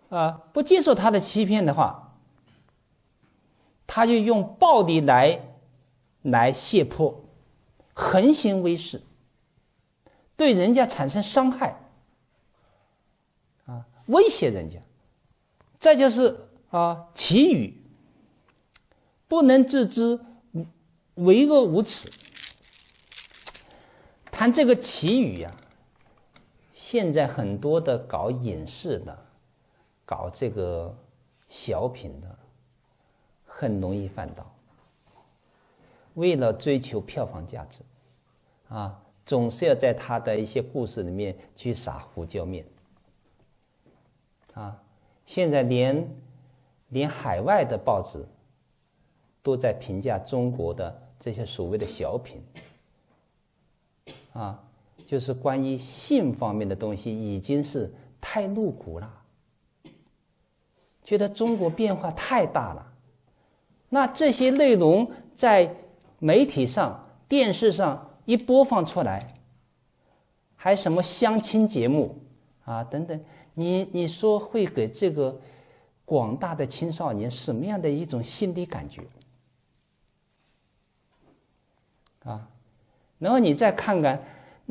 啊，不接受他的欺骗的话，他就用暴力来来胁迫。横行威势，对人家产生伤害，啊，威胁人家。再就是啊，奇语，不能自知，为恶无耻。谈这个奇语呀，现在很多的搞影视的，搞这个小品的，很容易犯到。为了追求票房价值，啊，总是要在他的一些故事里面去撒胡椒面，啊，现在连连海外的报纸都在评价中国的这些所谓的小品，啊，就是关于性方面的东西已经是太露骨了，觉得中国变化太大了，那这些内容在。媒体上、电视上一播放出来，还什么相亲节目啊等等，你你说会给这个广大的青少年什么样的一种心理感觉啊？然后你再看看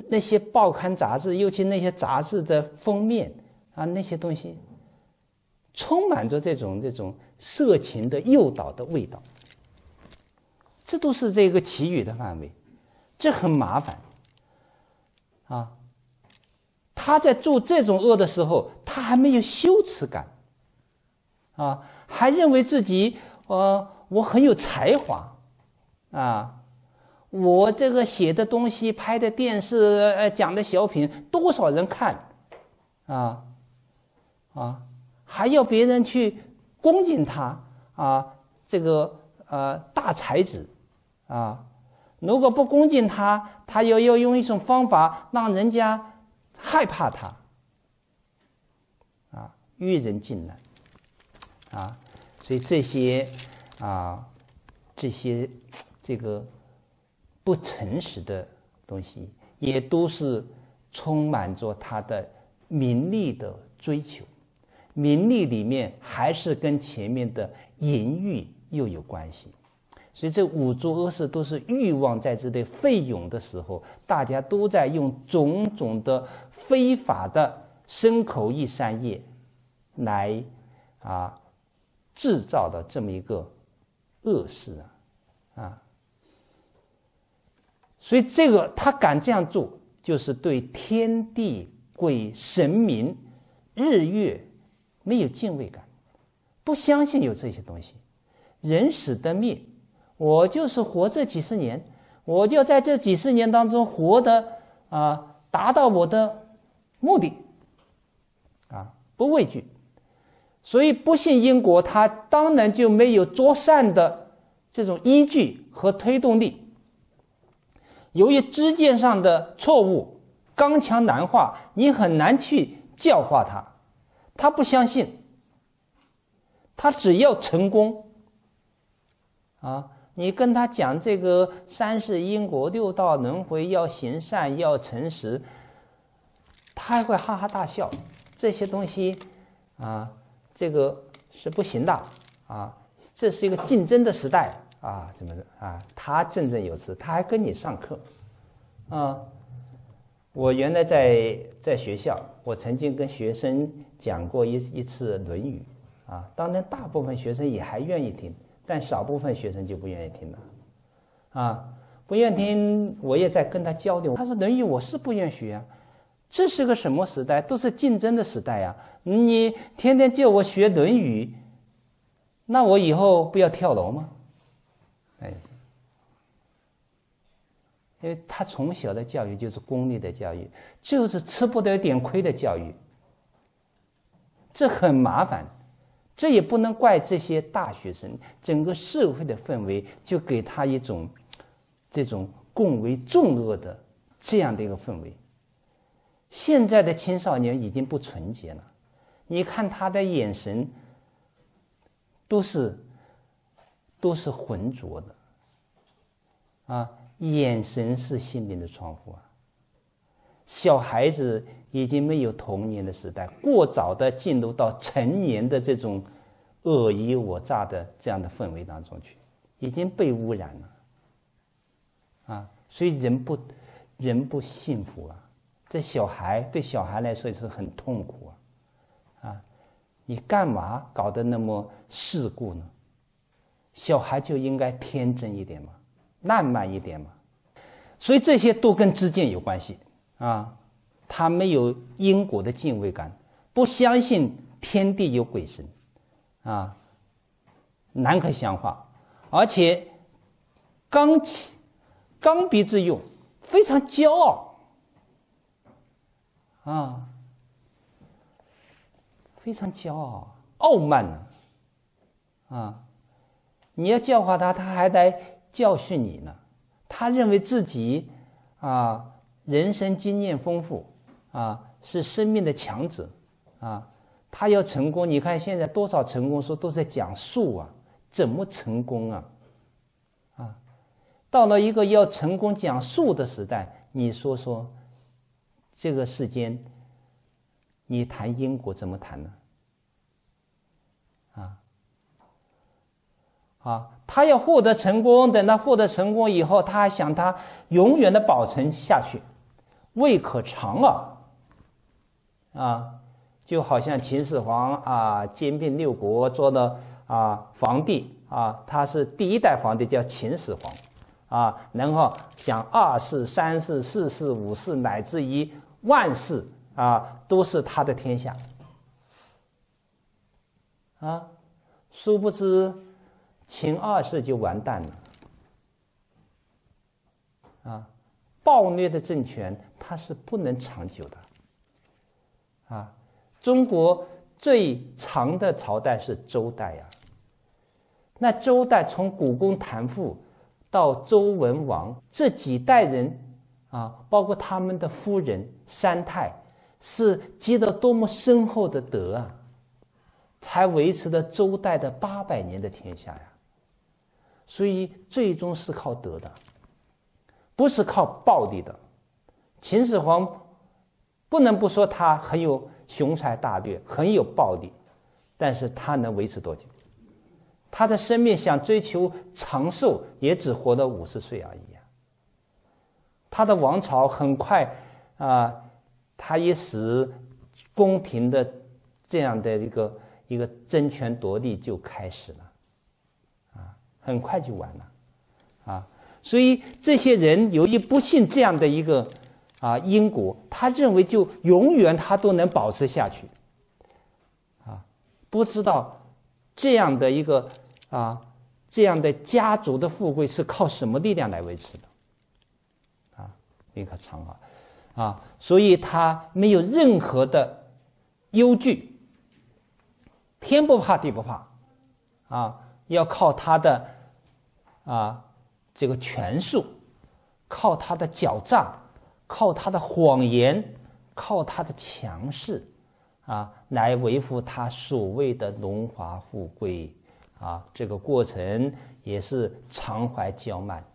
那些报刊杂志，尤其那些杂志的封面啊，那些东西充满着这种这种色情的诱导的味道。这都是这个奇语的范围，这很麻烦，啊，他在做这种恶的时候，他还没有羞耻感，啊，还认为自己，呃，我很有才华，啊，我这个写的东西、拍的电视、呃、讲的小品，多少人看，啊，啊，还要别人去恭敬他，啊，这个呃大才子。啊，如果不恭敬他，他又要用一种方法让人家害怕他，啊，拒人进来，啊，所以这些啊，这些这个不诚实的东西，也都是充满着他的名利的追求，名利里面还是跟前面的淫欲又有关系。所以这五座恶事都是欲望在这里奋勇的时候，大家都在用种种的非法的牲口、一山业，来啊制造的这么一个恶事啊啊！所以这个他敢这样做，就是对天地鬼神、民日月没有敬畏感，不相信有这些东西，人死的命。我就是活这几十年，我就在这几十年当中活得啊，达到我的目的，啊，不畏惧。所以不信因果，他当然就没有作善的这种依据和推动力。由于知见上的错误，刚强难化，你很难去教化他，他不相信。他只要成功，啊。你跟他讲这个三世因果、六道轮回，要行善，要诚实，他还会哈哈大笑。这些东西啊，这个是不行的啊！这是一个竞争的时代啊，怎么的啊？他振振有词，他还跟你上课啊。我原来在在学校，我曾经跟学生讲过一一次《论语》，啊，当然大部分学生也还愿意听。但少部分学生就不愿意听了，啊，不愿意听，我也在跟他交流。他说《论语》我是不愿学啊，这是个什么时代？都是竞争的时代呀！你天天叫我学《论语》，那我以后不要跳楼吗？哎，因为他从小的教育就是功利的教育，就是吃不得点亏的教育，这很麻烦。这也不能怪这些大学生，整个社会的氛围就给他一种这种共为众恶的这样的一个氛围。现在的青少年已经不纯洁了，你看他的眼神都是都是浑浊的，啊，眼神是心灵的窗户啊。小孩子已经没有童年的时代，过早的进入到成年的这种尔虞我诈的这样的氛围当中去，已经被污染了啊！所以人不人不幸福啊！这小孩对小孩来说也是很痛苦啊！啊，你干嘛搞得那么世故呢？小孩就应该天真一点嘛，浪漫一点嘛！所以这些都跟知见有关系。啊，他没有因果的敬畏感，不相信天地有鬼神，啊，难可相化，而且刚起，刚愎自用，非常骄傲，啊，非常骄傲，傲慢呢，啊，你要教化他，他还得教训你呢，他认为自己啊。人生经验丰富，啊，是生命的强者，啊，他要成功。你看现在多少成功书都在讲术啊，怎么成功啊，啊，到了一个要成功讲术的时代，你说说，这个世间，你谈因果怎么谈呢？啊，啊，他要获得成功，等他获得成功以后，他还想他永远的保存下去。未可长啊！啊，就好像秦始皇啊，兼并六国，做的啊皇帝啊，他是第一代皇帝，叫秦始皇，啊，然后想二世、三世、四世、五世，乃至于万世啊，都是他的天下，啊，殊不知秦二世就完蛋了，啊。暴虐的政权，它是不能长久的。啊，中国最长的朝代是周代呀。那周代从古公谭父到周文王这几代人啊，包括他们的夫人三太，是积了多么深厚的德啊，才维持了周代的八百年的天下呀。所以，最终是靠德的。不是靠暴力的，秦始皇不能不说他很有雄才大略，很有暴力，但是他能维持多久？他的生命想追求长寿，也只活到五十岁而已啊。他的王朝很快啊，他一时宫廷的这样的一个一个争权夺利就开始了，啊，很快就完了，啊。所以这些人由于不信这样的一个啊因果，他认为就永远他都能保持下去，啊，不知道这样的一个啊这样的家族的富贵是靠什么力量来维持的，啊，命可长啊，啊，所以他没有任何的忧惧，天不怕地不怕，啊，要靠他的啊。这个权术，靠他的狡诈，靠他的谎言，靠他的强势，啊，来维护他所谓的荣华富贵，啊，这个过程也是常怀骄慢，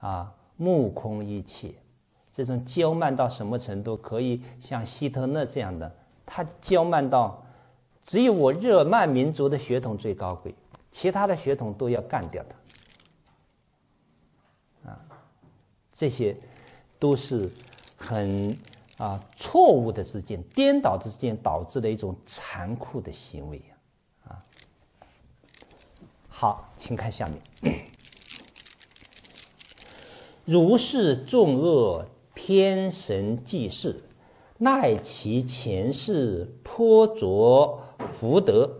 啊，目空一切。这种骄慢到什么程度？可以像希特勒这样的，他骄慢到，只有我日耳曼民族的血统最高贵，其他的血统都要干掉他。这些，都是很啊错误的事间、颠倒之间导致的一种残酷的行为啊，好，请看下面。如是众恶，天神济世，奈其前世颇着福德，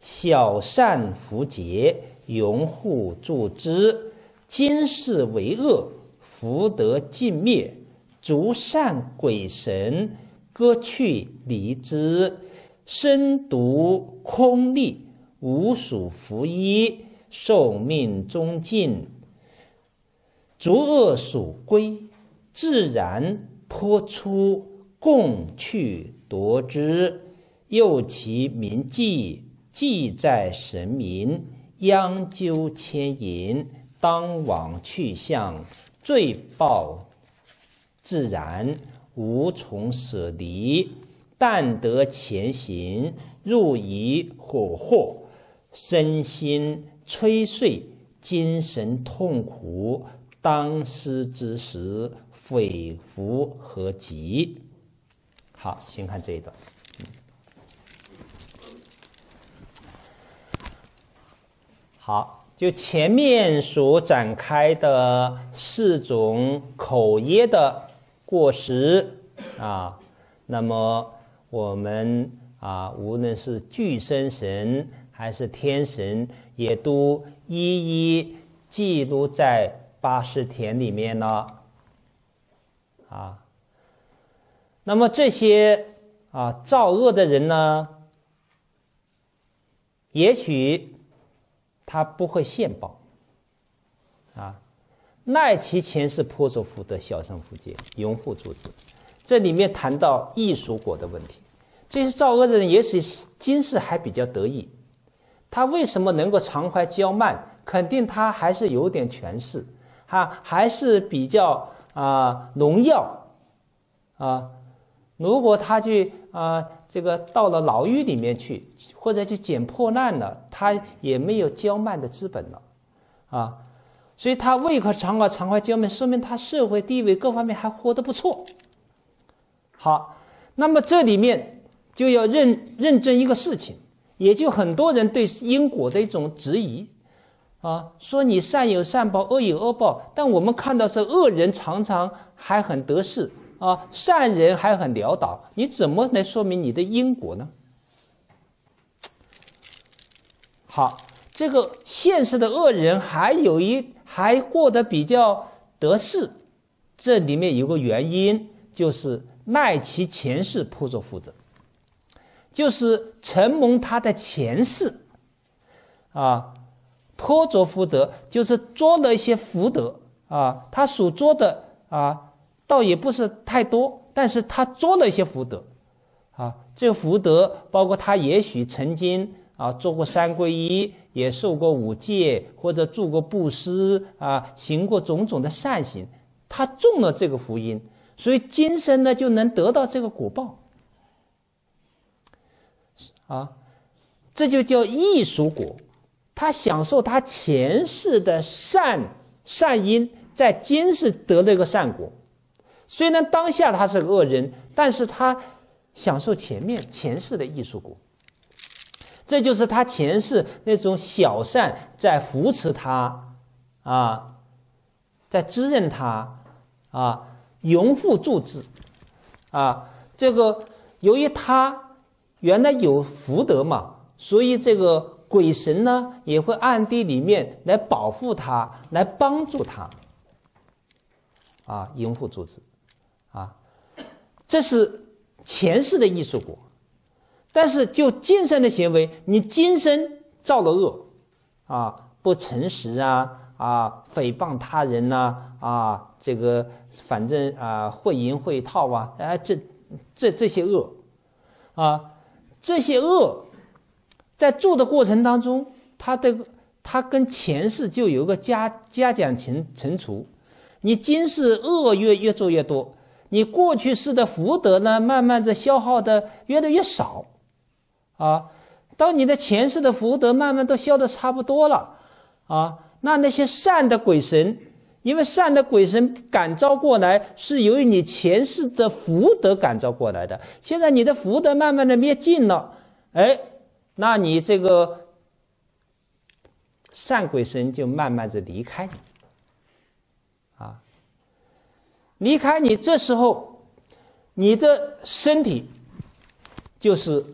小善福结，拥护助之，今世为恶。福德尽灭，逐善鬼神割去离之，身独空立，无属服衣，寿命终尽，逐恶属归，自然颇出，共去夺之。又其名记记在神明，殃咎牵引，当往去向。罪报自然无从舍离，但得前行入于火祸，身心摧碎，精神痛苦，当失之时，悔福何及？好，先看这一段。好。就前面所展开的四种口业的过失啊，那么我们啊，无论是具身神还是天神，也都一一记录在八十田里面了啊。那么这些啊造恶的人呢，也许。他不会现报，啊，奈其前世颇作福德，小生福劫，拥护诸子。这里面谈到艺术果的问题。这些造恶的人，也许今世还比较得意，他为什么能够常怀骄慢？肯定他还是有点权势，哈，还是比较啊荣耀，啊。如果他去啊，这个到了牢狱里面去，或者去捡破烂了，他也没有娇慢的资本了，啊，所以他胃口常啊，常怀娇蛮，说明他社会地位各方面还活得不错。好，那么这里面就要认认真一个事情，也就很多人对因果的一种质疑啊，说你善有善报，恶有恶报，但我们看到是恶人常常还很得势。啊，善人还很潦倒，你怎么来说明你的因果呢？好，这个现实的恶人还有一还过得比较得势，这里面有个原因就是赖其前世颇作福德，就是承蒙他的前世啊颇作福德，就是做了一些福德啊，他所做的啊。倒也不是太多，但是他做了一些福德，啊，这个福德包括他也许曾经啊做过三皈依，也受过五戒，或者做过布施啊，行过种种的善行，他种了这个福音，所以今生呢就能得到这个果报，啊，这就叫艺术果，他享受他前世的善善因，在今世得了一个善果。虽然当下他是恶人，但是他享受前面前世的艺术果，这就是他前世那种小善在扶持他，啊，在滋润他，啊，永护助之，啊，这个由于他原来有福德嘛，所以这个鬼神呢也会暗地里面来保护他，来帮助他，啊，永富助之。这是前世的艺术果，但是就今生的行为，你今生造了恶，啊，不诚实啊，啊，诽谤他人呐，啊，这个反正啊，会淫会套啊，哎，这这这些恶，啊，这些恶，在做的过程当中，他的他跟前世就有个加加减乘乘除，你今世恶越越做越多。你过去世的福德呢，慢慢在消耗的越来越少，啊，当你的前世的福德慢慢都消的差不多了，啊，那那些善的鬼神，因为善的鬼神感召过来是由于你前世的福德感召过来的，现在你的福德慢慢的灭尽了，哎，那你这个善鬼神就慢慢的离开你。离开你，这时候你的身体就是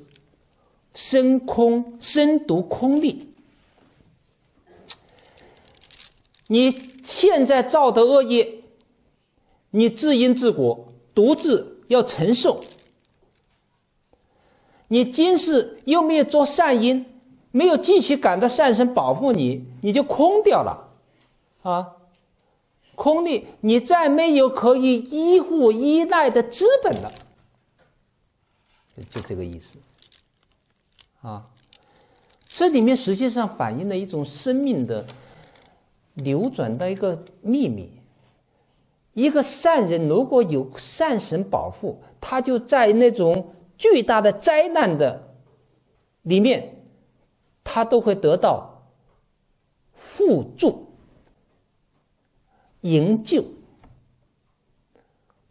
身空、身独、空力。你现在造的恶业，你自因自果，独自要承受。你今世又没有做善因，没有继续感到善神保护你，你就空掉了，啊。空力，你再没有可以依附依赖的资本了，就这个意思啊。这里面实际上反映了一种生命的流转的一个秘密。一个善人如果有善神保护，他就在那种巨大的灾难的里面，他都会得到互助。营救，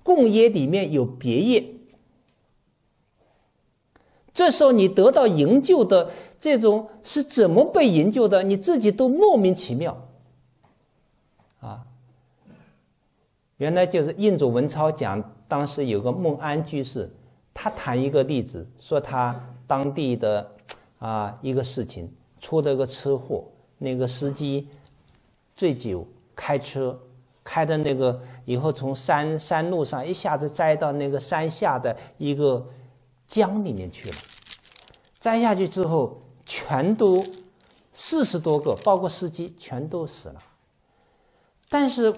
共业里面有别业，这时候你得到营救的这种是怎么被营救的？你自己都莫名其妙。啊，原来就是印祖文超讲，当时有个孟安居士，他谈一个例子，说他当地的啊一个事情出了个车祸，那个司机醉酒开车。开的那个以后，从山山路上一下子栽到那个山下的一个江里面去了。栽下去之后，全都四十多个，包括司机，全都死了。但是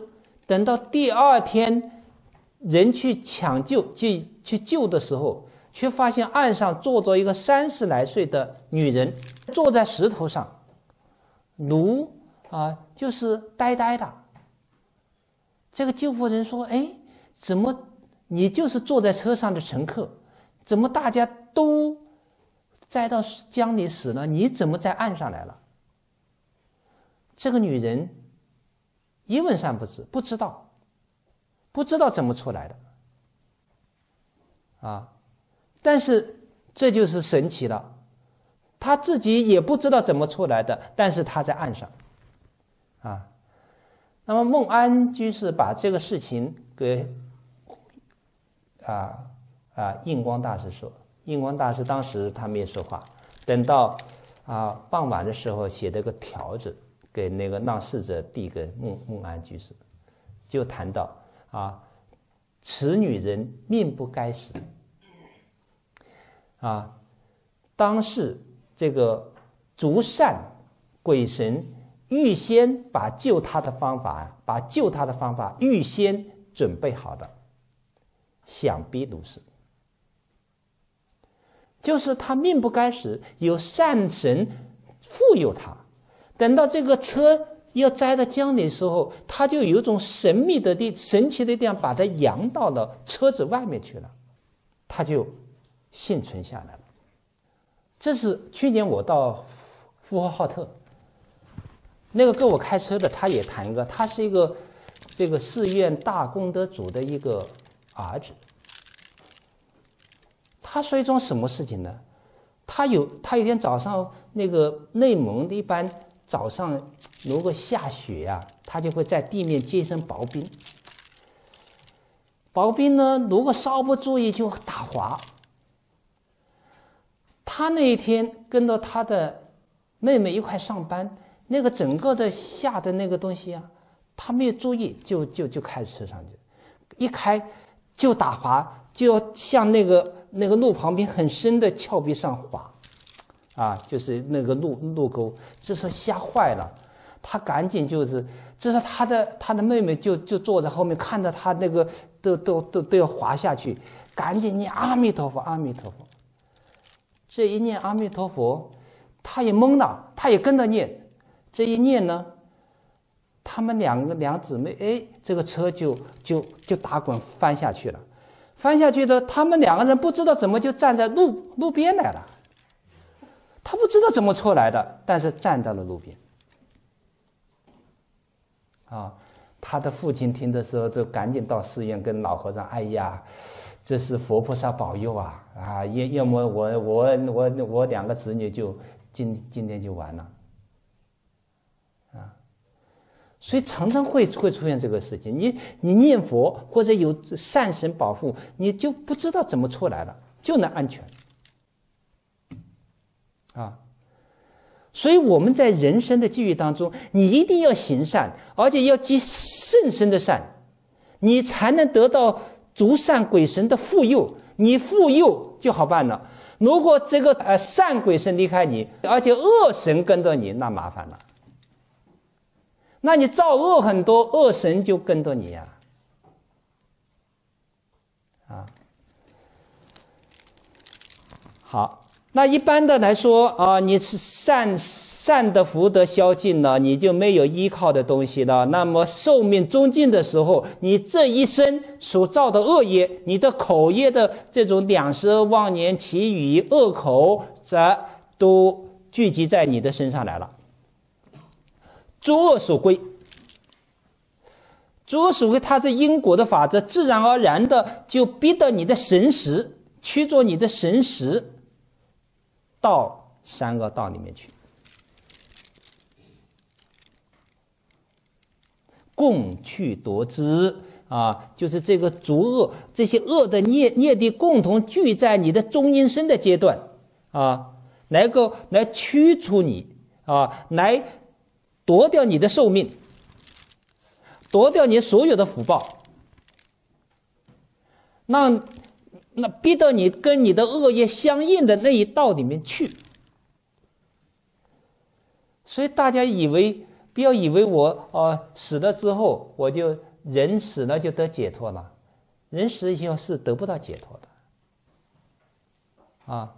等到第二天人去抢救去去救的时候，却发现岸上坐着一个三十来岁的女人，坐在石头上，奴啊，就是呆呆的。这个救护人说：“哎，怎么你就是坐在车上的乘客？怎么大家都栽到江里死了？你怎么在岸上来了？”这个女人一问三不知，不知道不知道怎么出来的啊！但是这就是神奇了，她自己也不知道怎么出来的，但是她在岸上啊。那么孟安居士把这个事情给啊啊印光大师说，印光大师当时他没说话，等到啊傍晚的时候，写了个条子给那个闹事者，递给孟孟安居士，就谈到啊，此女人命不该死，啊，当是这个足善鬼神。预先把救他的方法，把救他的方法预先准备好的，想必如此。就是他命不该死，有善神护佑他。等到这个车要栽到江里的时候，他就有种神秘的、力、神奇的力量，把他扬到了车子外面去了，他就幸存下来了。这是去年我到呼和浩特。那个跟我开车的，他也谈一个，他是一个这个寺院大功德主的一个儿子。他说一桩什么事情呢？他有他一天早上，那个内蒙的一般早上，如果下雪啊，他就会在地面结一层薄冰。薄冰呢，如果稍不注意就打滑。他那一天跟着他的妹妹一块上班。那个整个的下的那个东西啊，他没有注意，就就就开车上去，一开就打滑，就要向那个那个路旁边很深的峭壁上滑，啊，就是那个路路沟。这时候吓坏了，他赶紧就是，这是他的他的妹妹就就坐在后面，看到他那个都都都都要滑下去，赶紧念阿弥陀佛阿弥陀佛。这一念阿弥陀佛，他也懵了，他也跟着念。这一念呢，他们两个两姊妹，哎，这个车就就就打滚翻下去了，翻下去的他们两个人不知道怎么就站在路路边来了，他不知道怎么出来的，但是站到了路边。啊，他的父亲听的时候就赶紧到寺院跟老和尚，哎呀，这是佛菩萨保佑啊啊，要要么我我我我两个子女就今今天就完了。所以常常会会出现这个事情，你你念佛或者有善神保护，你就不知道怎么出来了，就能安全。啊，所以我们在人生的际遇当中，你一定要行善，而且要积甚深的善，你才能得到诸善鬼神的护佑，你护佑就好办了。如果这个呃善鬼神离开你，而且恶神跟着你，那麻烦了。那你造恶很多，恶神就跟着你呀，啊，好。那一般的来说啊，你是善善的福德消尽了，你就没有依靠的东西了。那么寿命终尽的时候，你这一生所造的恶业，你的口业的这种两舌妄言其语恶口，则都聚集在你的身上来了。作恶所归，作恶所归，它是因果的法则，自然而然的就逼得你的神识驱逐你的神识到三个道里面去，共去夺之啊！就是这个作恶，这些恶的孽孽地共同聚在你的中阴身的阶段啊，来够来驱除你啊，来。夺掉你的寿命，夺掉你所有的福报，那那逼到你跟你的恶业相应的那一道里面去。所以大家以为不要以为我啊死了之后我就人死了就得解脱了，人死以后是得不到解脱的，啊。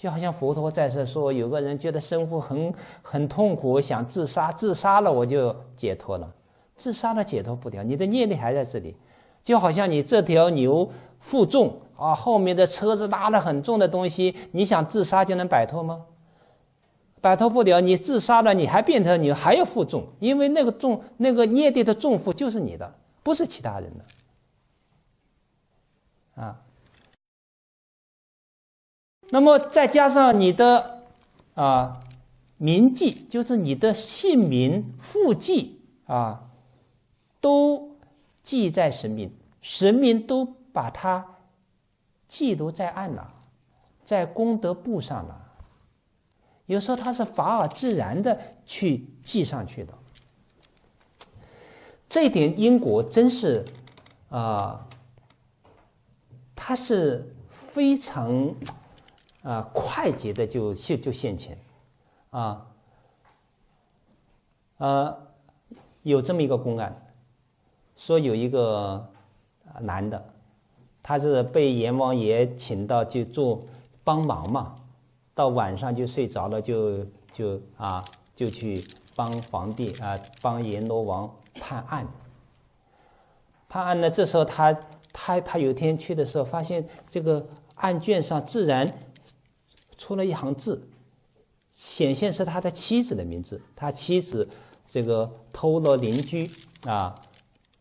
就好像佛陀在世说，有个人觉得生活很很痛苦，想自杀，自杀了我就解脱了。自杀了解脱不了，你的业力还在这里。就好像你这条牛负重啊，后面的车子拉了很重的东西，你想自杀就能摆脱吗？摆脱不了，你自杀了，你还变成牛，还要负重，因为那个重，那个业力的重负就是你的，不是其他人的。那么再加上你的啊名记，就是你的姓名、户记啊，都记在神明，神明都把它记录在案了，在功德簿上了。有时候他是法尔自然的去记上去的，这点因果真是啊，它是非常。啊，快捷的就现就现钱，啊，呃，有这么一个公案，说有一个男的，他是被阎王爷请到去做帮忙嘛，到晚上就睡着了，就就啊，就去帮皇帝啊，帮阎罗王判案。判案呢，这时候他他他有一天去的时候，发现这个案卷上自然。出了一行字，显现是他的妻子的名字。他妻子这个偷了邻居啊，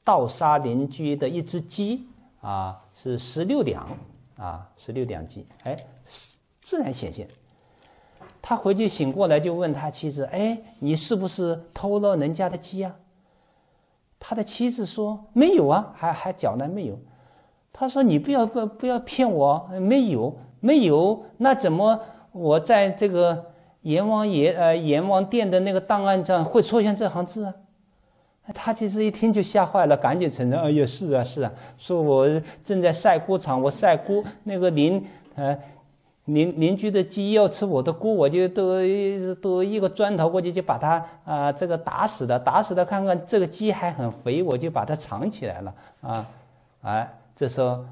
盗杀邻居的一只鸡啊，是十六两啊，十六两鸡。哎，自然显现。他回去醒过来就问他妻子：“哎，你是不是偷了人家的鸡啊？”他的妻子说：“没有啊，还还缴了没有？”他说：“你不要不不要骗我，没有。”没有，那怎么我在这个阎王爷呃阎王殿的那个档案上会出现这行字啊？他其实一听就吓坏了，赶紧承认：，哎，呀，是啊，是啊，说我正在晒谷场，我晒谷，那个邻呃邻邻居的鸡要吃我的谷，我就都都一个砖头过去就把它啊这个打死了，打死的看看这个鸡还很肥，我就把它藏起来了啊，哎，这时候。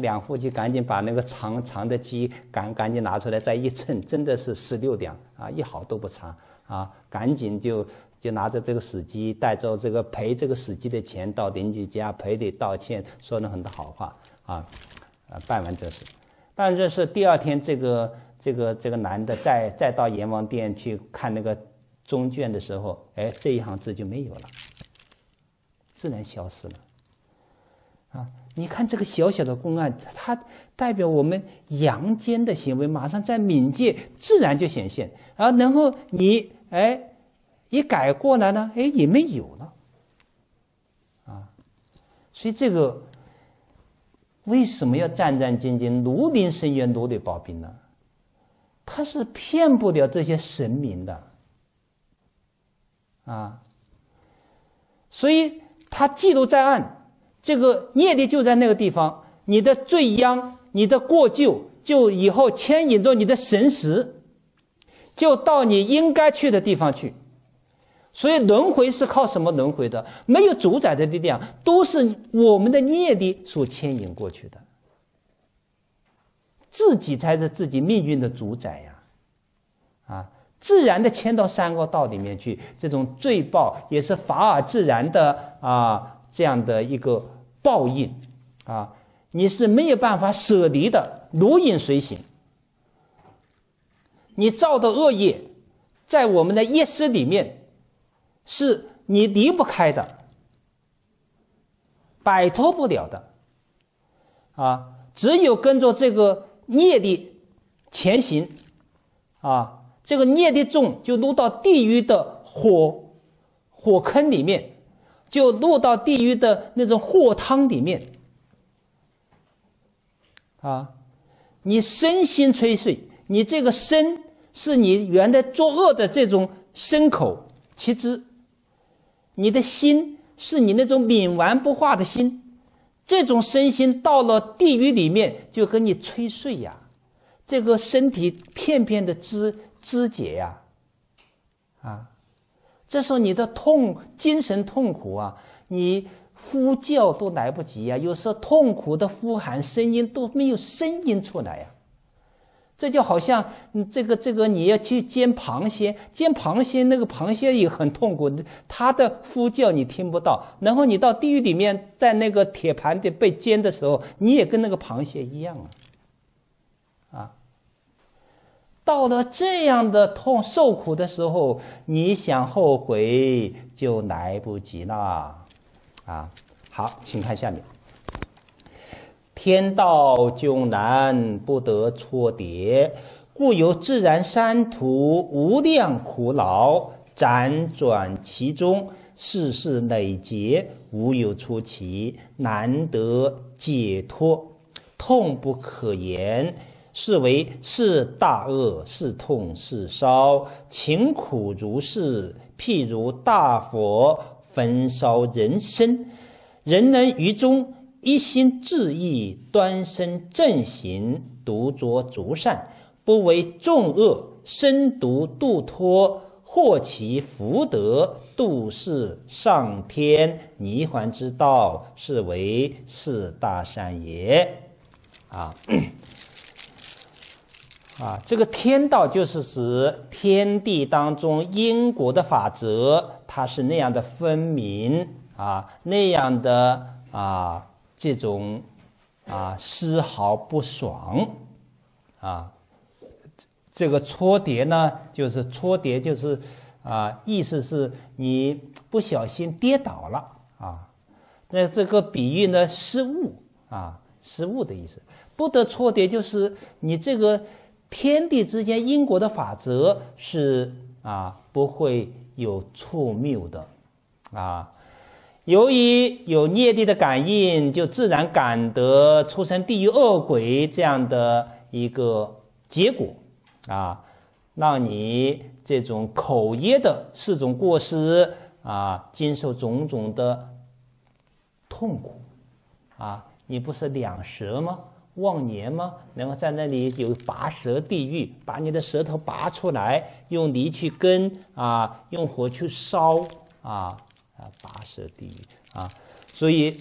两夫妻赶紧把那个长长的鸡赶赶紧拿出来，再一称，真的是十六两啊，一毫都不差啊！赶紧就就拿着这个死鸡，带着这个赔这个死鸡的钱，到邻居家赔礼道歉，说了很多好话啊啊！办完这事，办完这事，第二天这个这个这个男的再再到阎王殿去看那个中卷的时候，哎，这一行字就没有了，自然消失了。啊，你看这个小小的公案，它代表我们阳间的行为，马上在冥界自然就显现，啊，然后你哎一改过来呢，哎也没有了啊，所以这个为什么要战战兢兢、如临深渊、如履薄冰呢？他是骗不了这些神明的啊，所以他记录在案。这个业力就在那个地方，你的罪殃、你的过咎，就以后牵引着你的神识，就到你应该去的地方去。所以轮回是靠什么轮回的？没有主宰的力量，都是我们的业力所牵引过去的。自己才是自己命运的主宰呀！啊，自然的牵到三个道里面去，这种罪报也是法尔自然的啊，这样的一个。报应，啊，你是没有办法舍离的，如影随形。你造的恶业，在我们的意识里面，是你离不开的，摆脱不了的。啊，只有跟着这个业的前行，啊，这个业的重就落到地狱的火火坑里面。就落到地狱的那种祸汤里面，啊，你身心摧碎，你这个身是你原来作恶的这种牲口，其知，你的心是你那种冥顽不化的心，这种身心到了地狱里面，就给你摧碎呀，这个身体片片的肢肢解呀，啊。这时候你的痛，精神痛苦啊，你呼叫都来不及呀。有时候痛苦的呼喊声音都没有声音出来呀。这就好像，这个这个你要去煎螃蟹，煎螃蟹那个螃蟹也很痛苦，它的呼叫你听不到。然后你到地狱里面，在那个铁盘里被煎的时候，你也跟那个螃蟹一样啊。到了这样的痛受苦的时候，你想后悔就来不及了，啊！好，请看下面。天道迥难，不得错叠，故有自然山途无量苦恼，辗转其中，世事累劫，无有出奇，难得解脱，痛不可言。是为是大恶，是痛是烧，情苦如是。譬如大佛焚烧人身，人能于中一心志意，端身正行，独作足善，不为众恶，身独度脱，获其福德，度世上天泥洹之道，是为是大善也。啊。啊，这个天道就是指天地当中因果的法则，它是那样的分明啊，那样的啊，这种啊丝毫不爽啊。这个搓碟呢，就是搓碟，就是啊，意思是你不小心跌倒了啊。那这个比喻呢，失误啊，失误的意思，不得搓碟，就是你这个。天地之间因果的法则是啊，不会有错谬的，啊，由于有业力的感应，就自然感得出生地狱恶鬼这样的一个结果，啊，让你这种口业的四种过失啊，经受种种的痛苦，啊，你不是两舌吗？妄年吗？然后在那里有拔舌地狱，把你的舌头拔出来，用泥去根啊，用火去烧啊啊！拔舌地狱啊，所以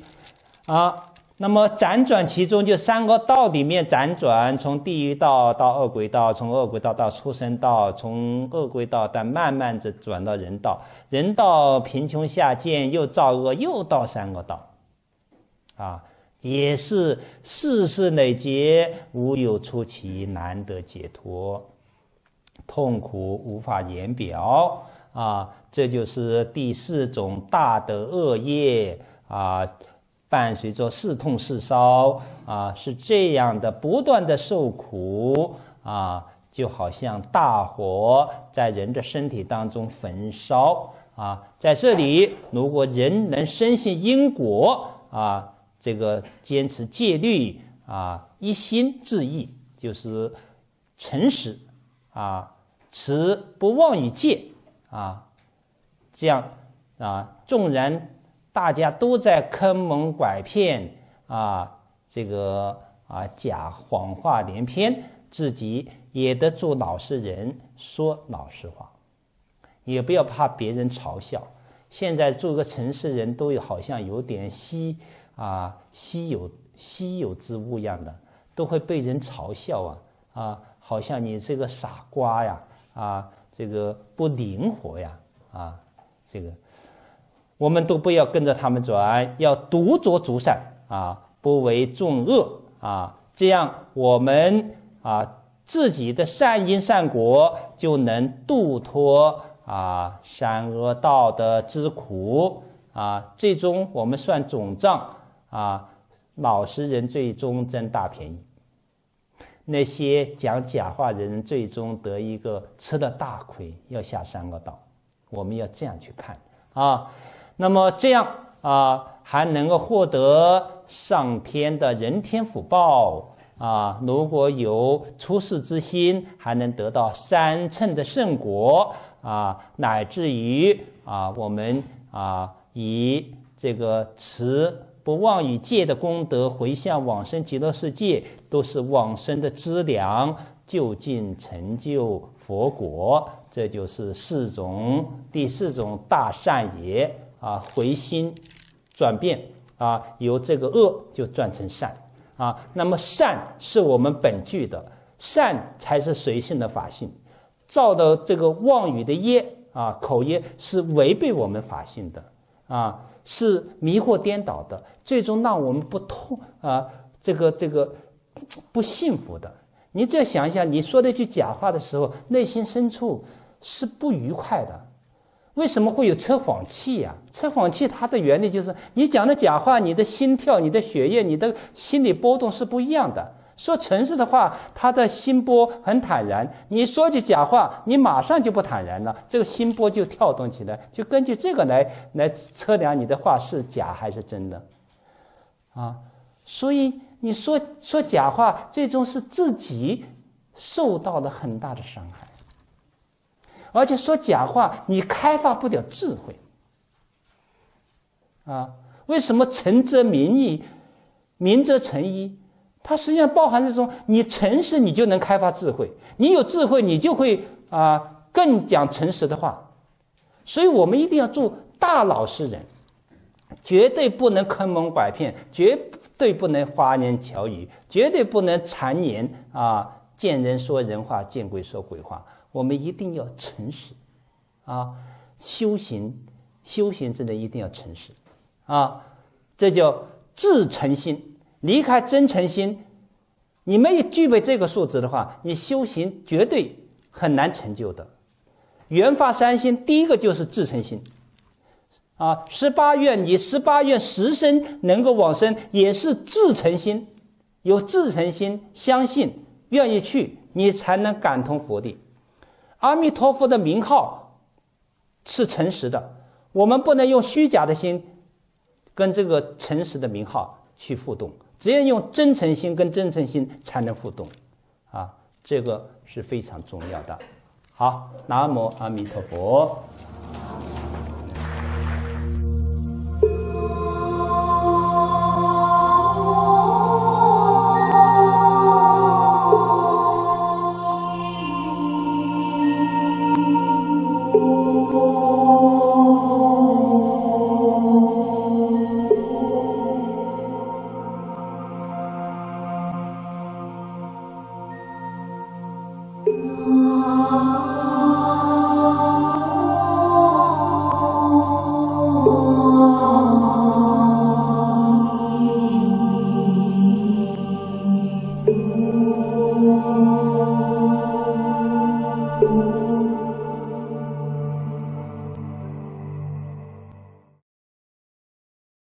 啊，那么辗转其中就三个道里面辗转，从地狱道到恶鬼道，从恶鬼道到畜生道，从恶鬼道但慢慢的转到人道，人道贫穷下贱又造恶，又到三个道啊。也是世事累劫，无有出其难得解脱，痛苦无法言表啊！这就是第四种大的恶业啊，伴随着四痛四烧啊，是这样的，不断的受苦啊，就好像大火在人的身体当中焚烧啊。在这里，如果人能深信因果啊。这个坚持戒律啊，一心致意，就是诚实啊，持不忘于戒啊，这样啊，纵然大家都在坑蒙拐骗啊，这个啊，假谎话连篇，自己也得做老实人，说老实话，也不要怕别人嘲笑。现在做个诚实人都有好像有点稀。啊，稀有稀有之物一样的，都会被人嘲笑啊啊！好像你这个傻瓜呀，啊，这个不灵活呀，啊，这个我们都不要跟着他们转，要独做足善啊，不为众恶啊，这样我们啊自己的善因善果就能度脱啊善恶道德之苦啊，最终我们算总账。啊，老实人最终占大便宜；那些讲假话人最终得一个吃了大亏，要下三个道。我们要这样去看啊。那么这样啊，还能够获得上天的人天福报啊。如果有出世之心，还能得到三乘的圣果啊，乃至于啊，我们啊，以这个词。不妄语戒的功德，回向往生极乐世界，都是往生的资粮，就近成就佛果。这就是四种，第四种大善也啊，回心转变啊，由这个恶就转成善啊。那么善是我们本具的善，才是随性的法性，造的这个妄语的业啊，口业是违背我们法性的。啊，是迷惑颠倒的，最终让我们不痛啊，这个这个不幸福的。你再想一下，你说那句假话的时候，内心深处是不愉快的。为什么会有测谎器呀？测谎器它的原理就是，你讲的假话，你的心跳、你的血液、你的心理波动是不一样的。说诚实的话，他的心波很坦然。你说句假话，你马上就不坦然了，这个心波就跳动起来。就根据这个来来测量你的话是假还是真的，啊，所以你说说假话，最终是自己受到了很大的伤害，而且说假话你开发不了智慧，啊，为什么诚则明意，明则诚一？它实际上包含这种：你诚实，你就能开发智慧；你有智慧，你就会啊更讲诚实的话。所以我们一定要做大老实人，绝对不能坑蒙拐骗，绝对不能花言巧语，绝对不能谗言啊见人说人话，见鬼说鬼话。我们一定要诚实啊，修行修行之人一定要诚实啊，这叫自诚心。离开真诚心，你没有具备这个素质的话，你修行绝对很难成就的。圆发三心，第一个就是自诚心。啊，十八愿你十八愿十生能够往生，也是自诚心。有自诚心，相信愿意去，你才能感通佛地。阿弥陀佛的名号是诚实的，我们不能用虚假的心跟这个诚实的名号去互动。只有用真诚心跟真诚心才能互动，啊，这个是非常重要的。好，南无阿弥陀佛。